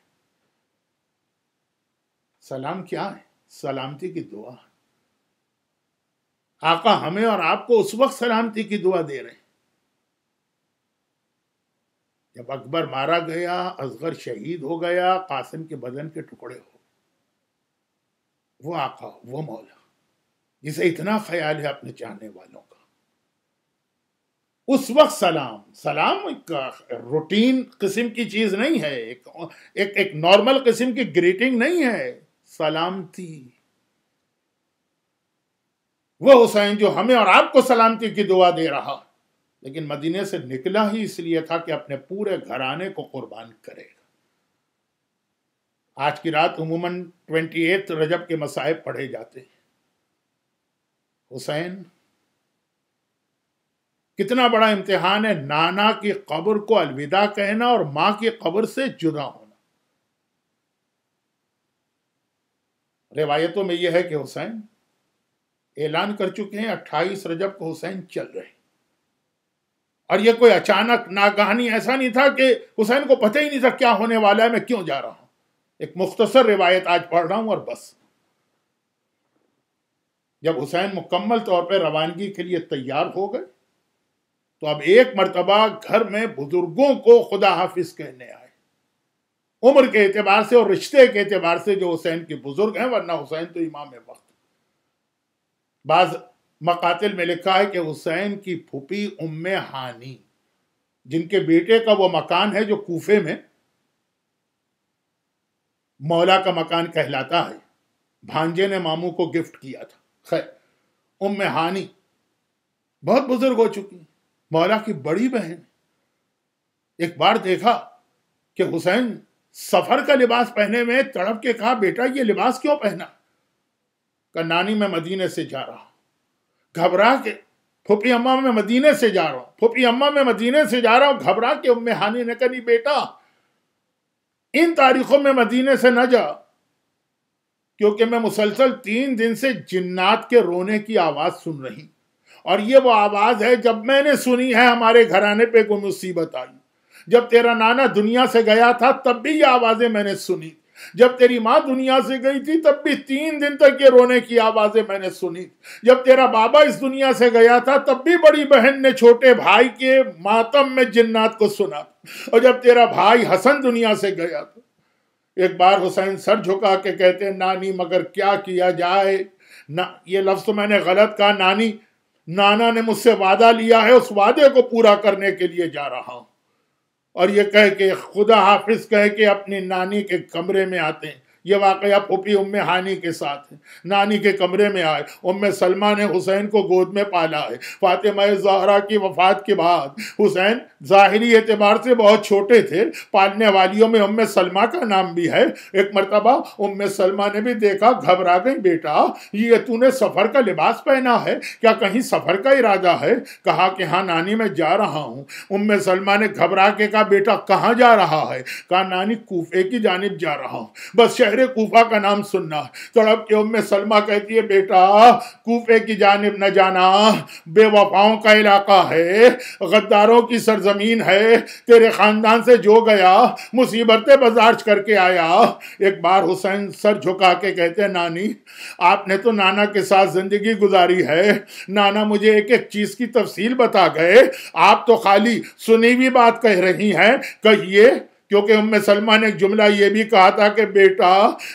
सलाम क्या है सलामती की दुआ है आका हमें और आपको उस वक्त सलामती की दुआ दे रहे हैं जब अकबर मारा गया असगर शहीद हो गया कासिम के बदन के टुकड़े हो वो आका वो मौला जिसे इतना ख्याल है अपने चाहने वालों का उस वक्त सलाम सलाम एक रूटीन किस्म की चीज नहीं है एक एक, एक नॉर्मल किस्म की ग्रीटिंग नहीं है सलामती वो हुसैन जो हमें और आपको सलामती की दुआ दे रहा है लेकिन मदीने से निकला ही इसलिए था कि अपने पूरे घराने को कुर्बान करेगा आज की रात उमूमन ट्वेंटी एथ रजब के मसायब पढ़े जाते हैं हुसैन कितना बड़ा इम्तिहान है नाना की कब्र को अलविदा कहना और मां की कब्र से जुदा होना रिवायतों में यह है कि हुसैन ऐलान कर चुके हैं अट्ठाईस रजब को हुसैन चल रहे और ये कोई अचानक नागहानी ऐसा नहीं था कि हुसैन को पता ही नहीं था क्या होने वाला है मैं क्यों जा रहा हूं एक मुख्तसर रिवायत आज पढ़ रहा हूं और बस जब हुसैन मुकम्मल तौर पर रवानगी के लिए तैयार हो गए तो अब एक मरतबा घर में बुजुर्गों को खुदा हाफिज कहने आए उम्र के एतबार से और रिश्ते के एतबार से जो हुसैन के बुजुर्ग हैं वरना हुसैन तो इमाम वक्त बाज मकातिल में लिखा है कि हुसैन की फूपी उम्म हानी जिनके बेटे का वो मकान है जो कूफे में मौला का मकान कहलाता है भांजे ने मामू को गिफ्ट किया था खैर उम्म हानी बहुत बुजुर्ग हो चुकी मौला की बड़ी बहन एक बार देखा कि हुसैन सफर का लिबास पहने में तड़प के कहा बेटा ये लिबास क्यों पहना का नानी मैं मदीने से जा रहा घबरा के फुफी अम्मा मैं मदीने से जा रहा हूं फुफी अम्मा मैं मदीने से जा रहा हूं घबरा के उम्मे हानि न करी बेटा इन तारीखों में मदीने से न जा क्योंकि मैं मुसलसल तीन दिन से जिन्नात के रोने की आवाज सुन रही और ये वो आवाज है जब मैंने सुनी है हमारे घराने पे कोई मुसीबत आई जब तेरा नाना दुनिया से गया था तब भी ये आवाजें मैंने सुनी जब तेरी माँ दुनिया से गई थी तब भी तीन दिन तक ये रोने की आवाजें मैंने सुनी जब तेरा बाबा इस दुनिया से गया था तब भी बड़ी बहन ने छोटे भाई के मातम में जिन्नात को सुना और जब तेरा भाई हसन दुनिया से गया था एक बार हुसैन सर झुका के कहते नानी मगर क्या किया जाए ना ये लफ्ज़ तो मैंने गलत कहा नानी नाना ने मुझसे वादा लिया है उस वादे को पूरा करने के लिए जा रहा हूं और ये कह के खुदा हाफिज कह के अपनी नानी के कमरे में आते हैं ये वाकया फूफी उम्म हानी के साथ है नानी के कमरे में आए उम्म सलमा ने हुसैन को गोद में पाला है फातिमा जहरा की वफात के बाद हुसैन ज़ाहरी एतबार से बहुत छोटे थे पालने वालियों में उम्म सलमा का नाम भी है एक मरतबा उम्म सलमा ने भी देखा घबरा गई बेटा ये तूने सफ़र का लिबास पहना है क्या कहीं सफ़र का इरादा है कहा कि हाँ नानी मैं जा रहा हूँ उम्म सलमा ने घबरा के कहा बेटा कहाँ जा रहा है कहा नानी कूफे की जानब जा रहा हूँ बस शहर कोफा का नाम सुनना तड़प तो के उम्मे सलमा कहती है बेटा कोफे की जानब न जाना बेवफाओं का इलाका है गद्दारों की सरजमीन है तेरे खानदान से जो गया मुसीबतें बाजार करके आया एक बार हुसैन सर झुका के कहते नानी आपने तो नाना के साथ जिंदगी गुजारी है नाना मुझे एक एक चीज की तफसील बता गए आप तो खाली सुनी हुई बात कह रही हैं कहिए क्योंकि उम्मे सलमा ने एक जुमला ये भी कहा था कि बेटा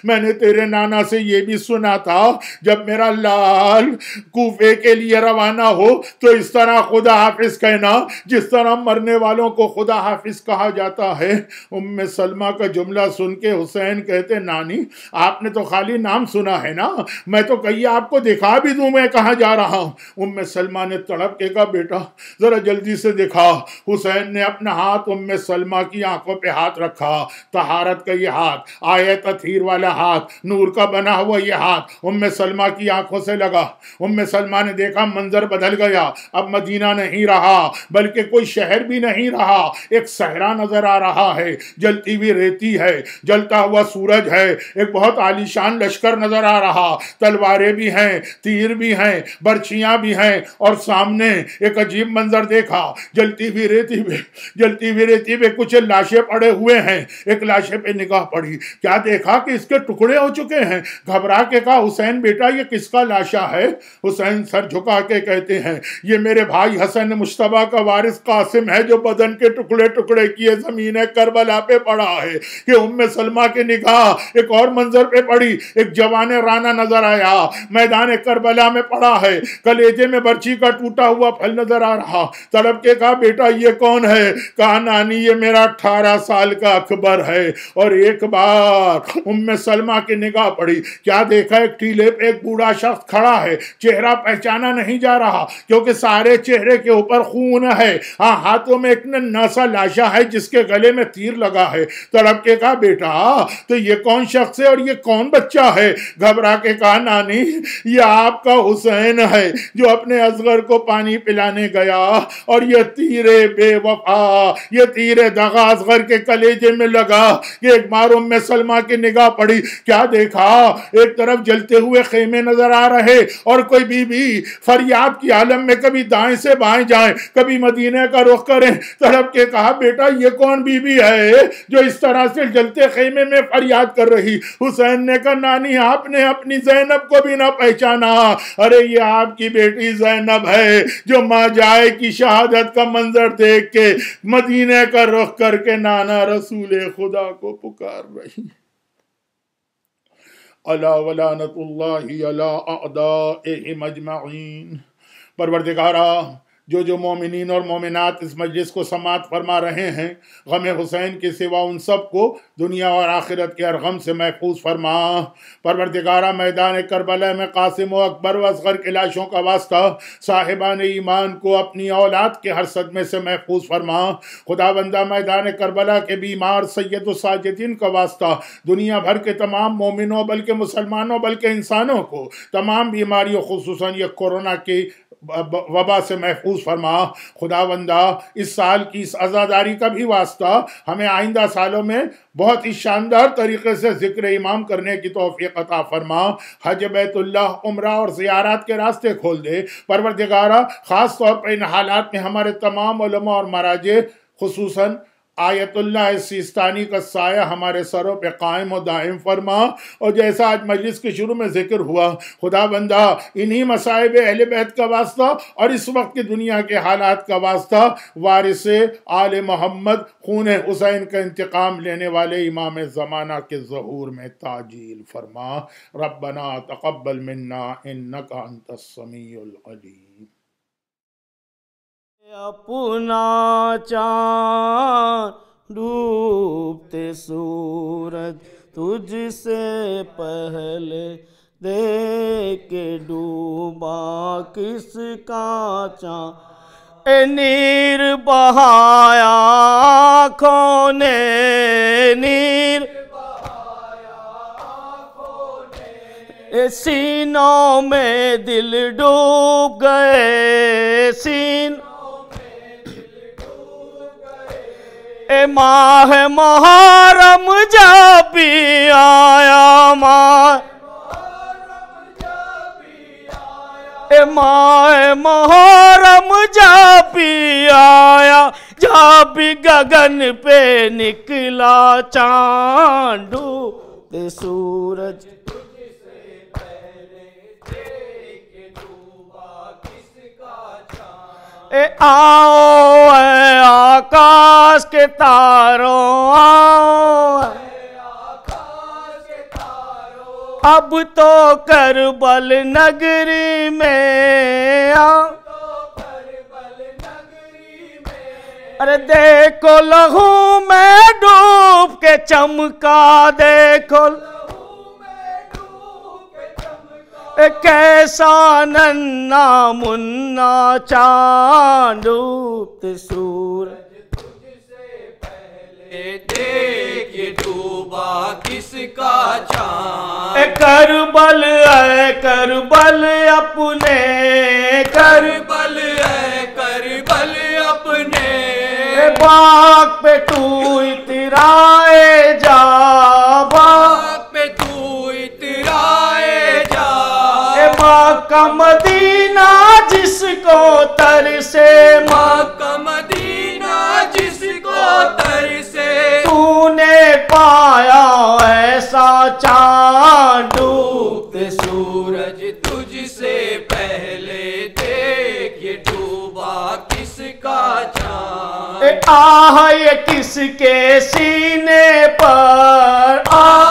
मैंने तेरे नाना से ये भी सुना था जब मेरा लाल कुफे के लिए रवाना हो तो इस तरह खुदा हाफिज कहना जिस तरह मरने वालों को खुदा हाफिज कहा जाता है उम्मे सलमा का जुमला सुन के हुसैन कहते नानी आपने तो खाली नाम सुना है ना मैं तो कही आपको दिखा भी दूँ मैं कहाँ जा रहा हूँ उम्मे सलमा ने तड़प के कहा बेटा ज़रा जल्दी से दिखा हुसैन ने अपना हाथ उम्मे सलमा की आंखों पर हाथ रखा तहारत का ये हाथ आयत अथीर वाला हाथ नूर का बना हुआ ये हाथ उम्म सलमा की आंखों से लगा उम्म सलमा ने देखा मंजर बदल गया अब मदीना नहीं रहा बल्कि कोई शहर भी नहीं रहा एक सहरा नजर आ रहा है जलती हुई रेती है जलता हुआ सूरज है एक बहुत आलिशान लश्कर नजर आ रहा तलवारें भी हैं तीर भी हैं बर्छियां भी हैं और सामने एक अजीब मंजर देखा जलती हुई रेती पे जलती हुई रेती पे कुछ लाशें पड़े पड़े हुए हैं एक लाशे पे निगाह पड़ी क्या देखा कि इसके टुकड़े हो चुके हैं घबरा के कहा हुसैन बेटा ये किसका लाशा है हुसैन सर झुका के कहते हैं ये मेरे भाई हसन मुश्तबा का वारिस कासिम है जो बदन के टुकड़े टुकड़े किए जमीन है करबला पे पड़ा है कि उम्म सलमा की निगाह एक और मंजर पे पड़ी एक जवान राना नजर आया मैदान करबला में पड़ा है कलेजे में बर्ची का टूटा हुआ फल नजर आ रहा तड़प के कहा बेटा ये कौन है कहा नानी ये मेरा अठारह साल साल का अकबर है और एक बार उम्मे सलमा की निगाह पड़ी क्या देखा एक टीले पे एक बूढ़ा शख्स खड़ा है चेहरा पहचाना नहीं जा रहा क्योंकि सारे चेहरे के ऊपर खून है हाँ हाथों में एक नसा लाशा है जिसके गले में तीर लगा है तड़प तो के कहा बेटा तो ये कौन शख्स है और ये कौन बच्चा है घबरा के कहा नानी ये आपका हुसैन है जो अपने असगर को पानी पिलाने गया और ये तीरे बेवफा ये तीरे दगा असगर के कलेजे में लगा एक बार में सलमा की निगाह पड़ी क्या देखा एक तरफ जलते हुए खेमे नजर आ रहे और कोई बीबी फरियाद की आलम में कभी दाएं से बाएं जाए कभी मदीने का रुख करें तड़प के कहा बेटा ये कौन बीबी है जो इस तरह से जलते खेमे में फरियाद कर रही हुसैन ने कहा नानी आपने अपनी जैनब को भी ना पहचाना अरे ये आपकी बेटी जैनब है जो माँ जाए की शहादत का मंजर देख के मदीने का रुख करके नाना रसूल खुदा को पुकार रही है अला वलानतुल्लाही अला अदा ए परवरदिगारा जो जो मोमिन और मोमिनत इस मजलिस को समात फरमा रहे हैं गम हुसैन के सिवा उन सब को दुनिया और आखिरत के हर गम से महफूज फरमा परवरदिगारा मैदान करबल में कासिम व अकबर व असगर के लाशों का वास्ता साहिबान ईमान को अपनी औलाद के हर सदमे से महफूज फरमा खुदा बंदा मैदान करबला के बीमार सैद साजिदीन का वास्ता दुनिया भर के तमाम मोमिनों बल्कि मुसलमानों बल्कि इंसानों को तमाम बीमारियों खूस ये कोरोना की वबा से महफूज फरमा खुदा बंदा इस साल की इस आज़ादारी का भी वास्ता हमें आइंदा सालों में बहुत ही शानदार तरीके से जिक्र इमाम करने की तोफ़ी अता फरमा हज बैतुल्ला उम्र और ज़ियारत के रास्ते खोल दे परवरदिगारा ख़ास तौर पर इन हालात में हमारे तमाम और मराजे खसूस आयतुल्ला सिस्तानी का साया हमारे सरों पे कायम और दायम फरमा और जैसा आज मजलिस के शुरू में जिक्र हुआ खुदा बंदा इन्हीं मसायब अहल बैत का वास्ता और इस वक्त की दुनिया के हालात का वास्ता वारिस आल मोहम्मद खून हुसैन का इंतकाम लेने वाले इमाम ज़माना के जहूर में ताजील फरमा रबना तकबल मन्ना इन नका समील अपना चाँद डूबते सूरज तुझसे पहले देख डूबा किस का ए नीर बहाया खोने नीर सीनों में दिल डूब गए सीन ए माह मोहरम जा भी आया माँ ए माह मोहरम जा भी आया जा भी गगन पे निकला चांडू सूरज ए आओ ए आकाश के तारों आओ अब तो करबल नगरी में आ अरे देखो लहू में डूब के चमका देखो कैसा नन्ना मुन्ना चांदूप्त सूर तुझसे पहले देख डूबा किसका कर बल है बल अपने कर बल है बल अपने बाग पे तू इतराए जा मक्का मदीना जिसको तरसे मक्का मदीना जिसको तर से तूने पाया ऐसा चांद सूरज तुझसे पहले देख ये डूबा किसका चांद आह ये किसके सीने पर आ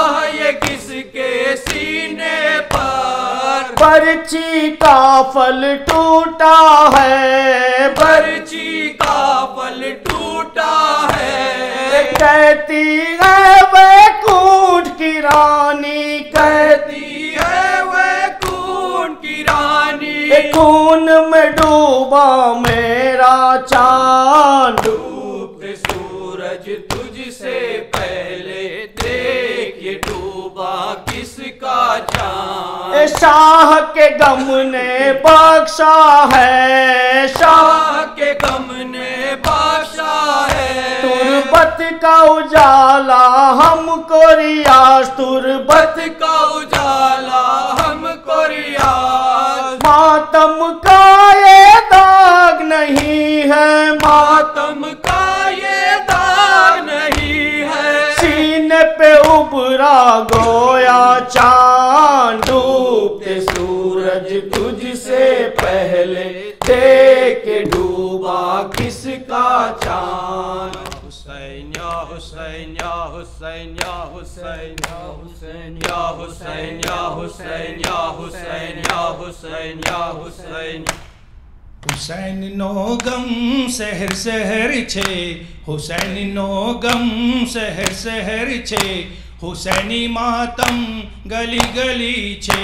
बर्ची का फल टूटा है बर्ची का फल टूटा है कहती है वह कूट की रानी कहती है वह कूट की रानी खून में डूबा मेरा चांद शाह के गम ने बख्शा है शाह के गम ने बख्शा है तुरबत का उजाला हम कोरिया तुरबत का उजाला हम रियाज मातम का ये दाग नहीं है मातम का ये दाग नहीं है सीने पे उबरा गोया चार सूरज तुझसे पहले देखे डूबा किसका चांद हुसैन या हुसैन या हुसैन या हुसैन या हुसैन या हुसैन या हुसैन या हुसैन या हुसैन या हुसैन हुसैन नो गम शहर शहर छे हुसैन नो गम शहर शहर छे हुसैनी मातम गली गली छे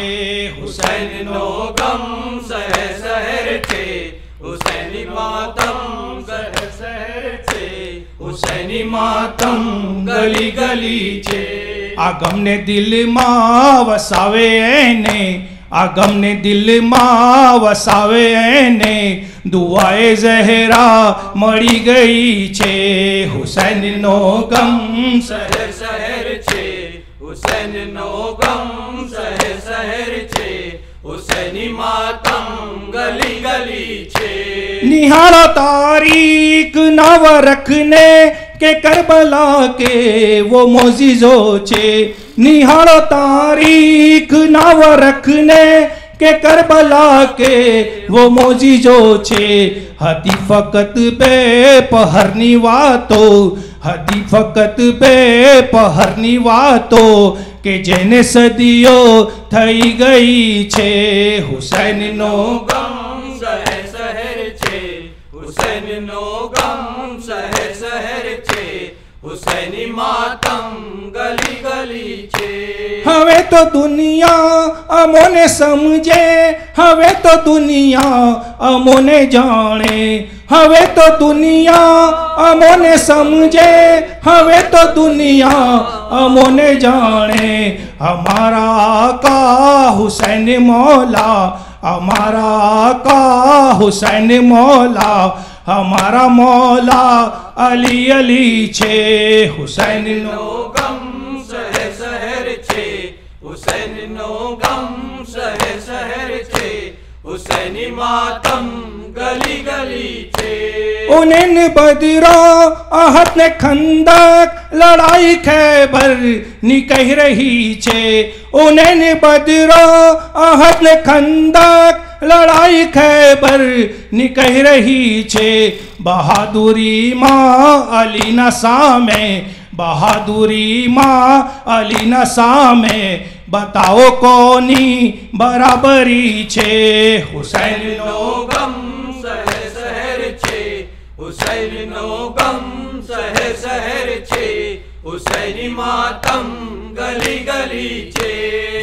हुसैन नो गम सह सहर छे हुसैनी मातम सह सहर छे हुसैनी मातम गली गली छे आगम ने दिल मां वसावे ने आगम ने दिल मां वसावे ने दुआए जहरा मरी गई छे हुसैन नो गम सह सहर हुसैन नो गम सह सहर छे हुसैनी मातम गली गली छे निहारा तारीख नाव रखने के करबला के वो मोजिजो छे निहारो तारीख नाव रखने के करबला के वो मोजिजो छे हती फकत बे पहरनी वातो હદી ફકત બે પહરની વાતો કે જેને સદીઓ થઈ ગઈ છે હુસૈનનો ગામ સહે શહેર છે હુસૈનનો ગામ સહે શહેર છે હુસૈની માતમ ગલી ગલી છે હવે તો દુનિયા અમોને સમજે હવે તો દુનિયા અમોને જાણે हवे तो दुनिया अमोने समझे हवे तो दुनिया अमोने जाने हमारा का हुसैन मौला हमारा का हुसैन मौला हमारा मौला अली अली छे हुसैन नो गम सहे सहर छे हुसैन नो गम सहे सहर छे हुसैनी मातम गली गली उन्हें बदरा आहत ने खंदक लड़ाई खैबर निकह रही छे उन्हें बदरा आहत ने खंदक लड़ाई खैबर निकह रही छे बहादुरी माँ अली नशा में बहादुरी माँ अली नशा में बताओ कौनी बराबरी छे हुसैन लोगम હુસૈનનો ગમ શહેર શહેર છે હુસૈની માતમ ગલી ગલી છે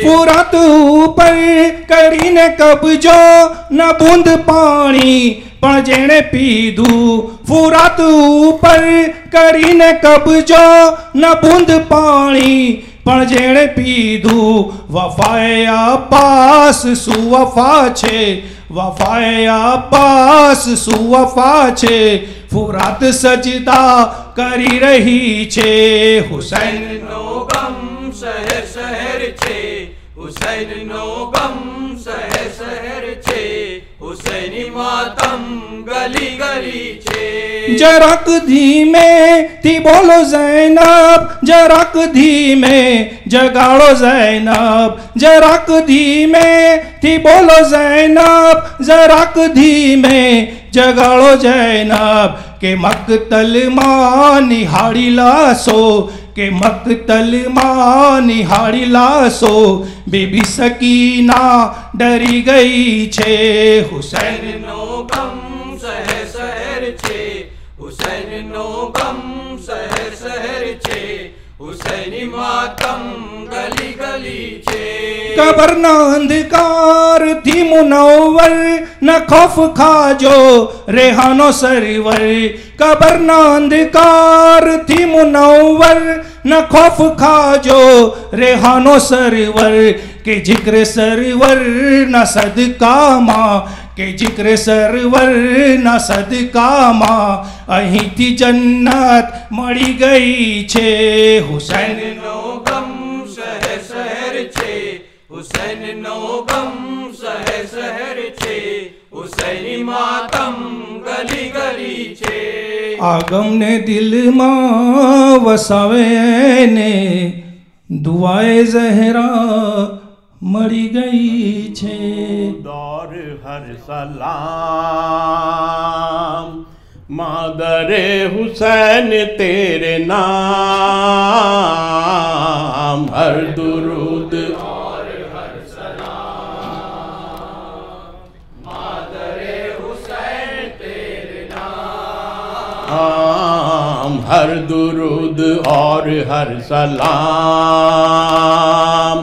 ફુરત ઉપર કરીને કબજો ન બુંદ પાણી પણ જેણે પીધું ફુરત ઉપર કરીને કબજો ન બુંદ પાણી પણ જેણે પીધું વફાએ પાસ સુવફા છે वफाए अब्बास सुवफा छे फुरात सजदा करी रही छे हुसैन नो गम शहर शहर छे हुसैन नो गम शहर शहर छे हुसैनी मातम गली गली छे जरक धीमे थी बोलो जैनब जरक धीमे जगाड़ो जैनब जरक धीमे थी बोलो जैनब जरक धीमे जगाड़ो जैनब के मक मां निहाड़ी लासो के मक तल निहाड़ी लासो बीबी सकीना डरी गई छे हुसैन नो कम सह सहर छे हुसैन नो गम शहर शहर छे हुसैनी मातम गली गली छे कबर न अंधकार थी मुनवर न खौफ खाजो रेहानो सरवर कबर न अंधकार थी मुनवर न खौफ खाजो रेहानो सरवर के जिक्र सरवर न सदका माँ के जिक्र सरवर न सदकामा अही थी जन्नत मड़ी गई छे हुसैन नो गम सह शहर छे हुसैन नो गम सह शहर छे हुसैन मातम गली गली छे आगम ने दिल मा वसावे ने दुआए जहरा मरी गई छे दौर हर सलाम मादरे हुसैन तेरे नाम हर दुरुद और हर सलाम हुसैन तेरे नाम हर दुरुद और हर सलाम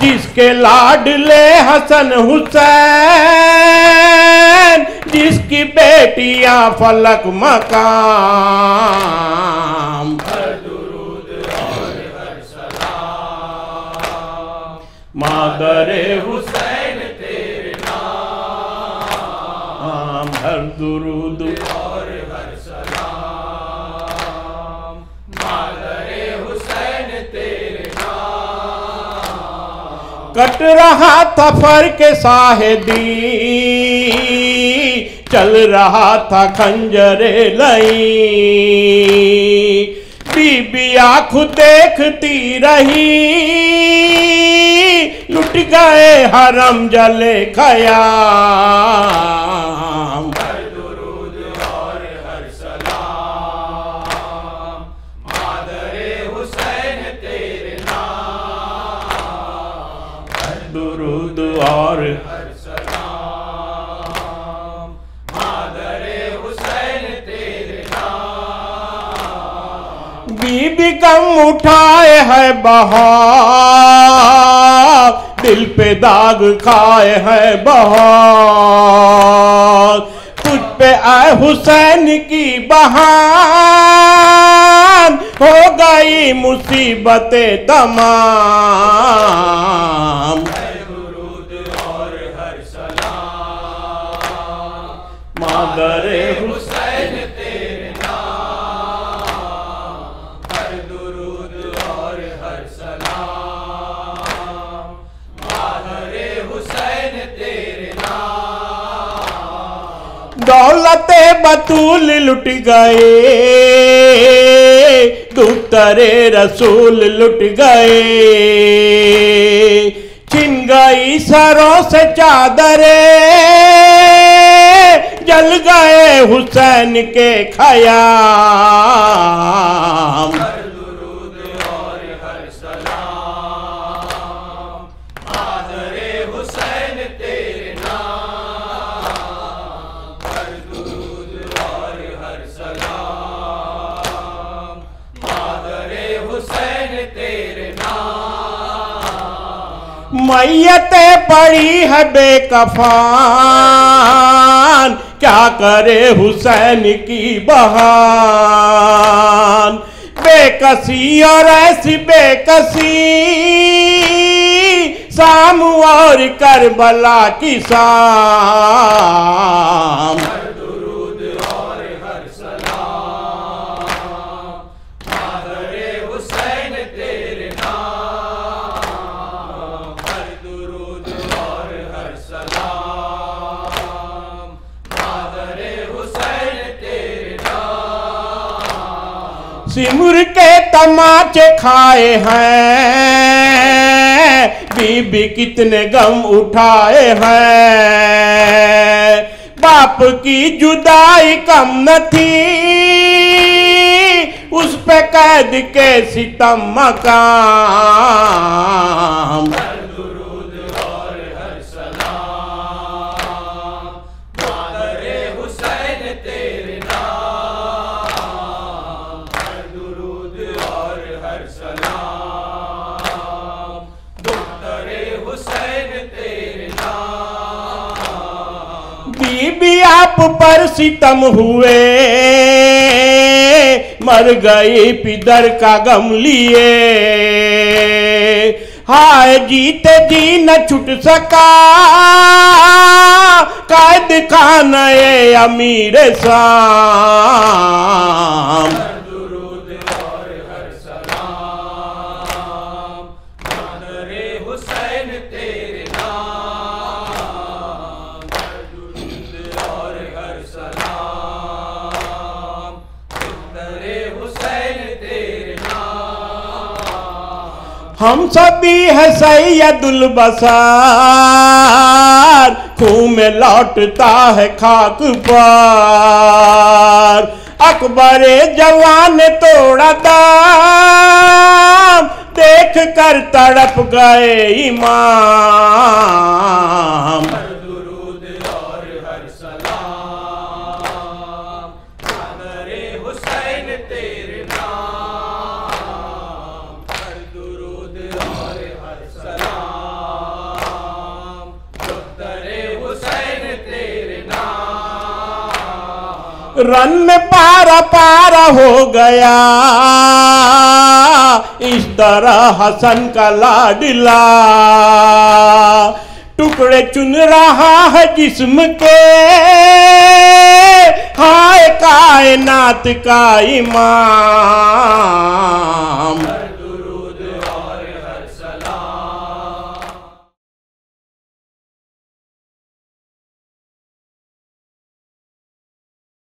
जिसके लाडले हसन हुसैन जिसकी बेटियां फलक मकाम मादरे हुसैन तेरे नाम हर दुरूद कट रहा था फर के साहेदी चल रहा था खंजरे लई बीबी आंख देखती रही लुट गए हरम जले खया द्वार बीबी उठाए है बहार दिल पे दाग खाए है बहार तुझ पे आए हुसैन की बहान हो गई मुसीबतें तमाम दौलत बतूल लुट गए दुतरे रसूल लुट गए छिन गई सरों से चादरे जल गए हुसैन के खया मैयत पड़ी है बेकफान क्या करे हुसैन की बहान बेकसी और ऐसी बेकसी साम और करबला किसान सिमर के तमाचे खाए हैं बीबी कितने गम उठाए हैं बाप की जुदाई कम न थी उस पे कैद के सितम का पर सितम हुए मर गई पिदर का गम लिए हाय जीत जी न छुट सका कैद नए अमीर साम हम सभी है सैयदुल बसार खून में लौटता है खाक पार अकबर जवान तोड़ा दाम देख कर तड़प गए इमाम रन में पारा पारा हो गया इस तरह हसन का लाडिला टुकड़े चुन रहा है जिस्म के हाय कायनात का इमाम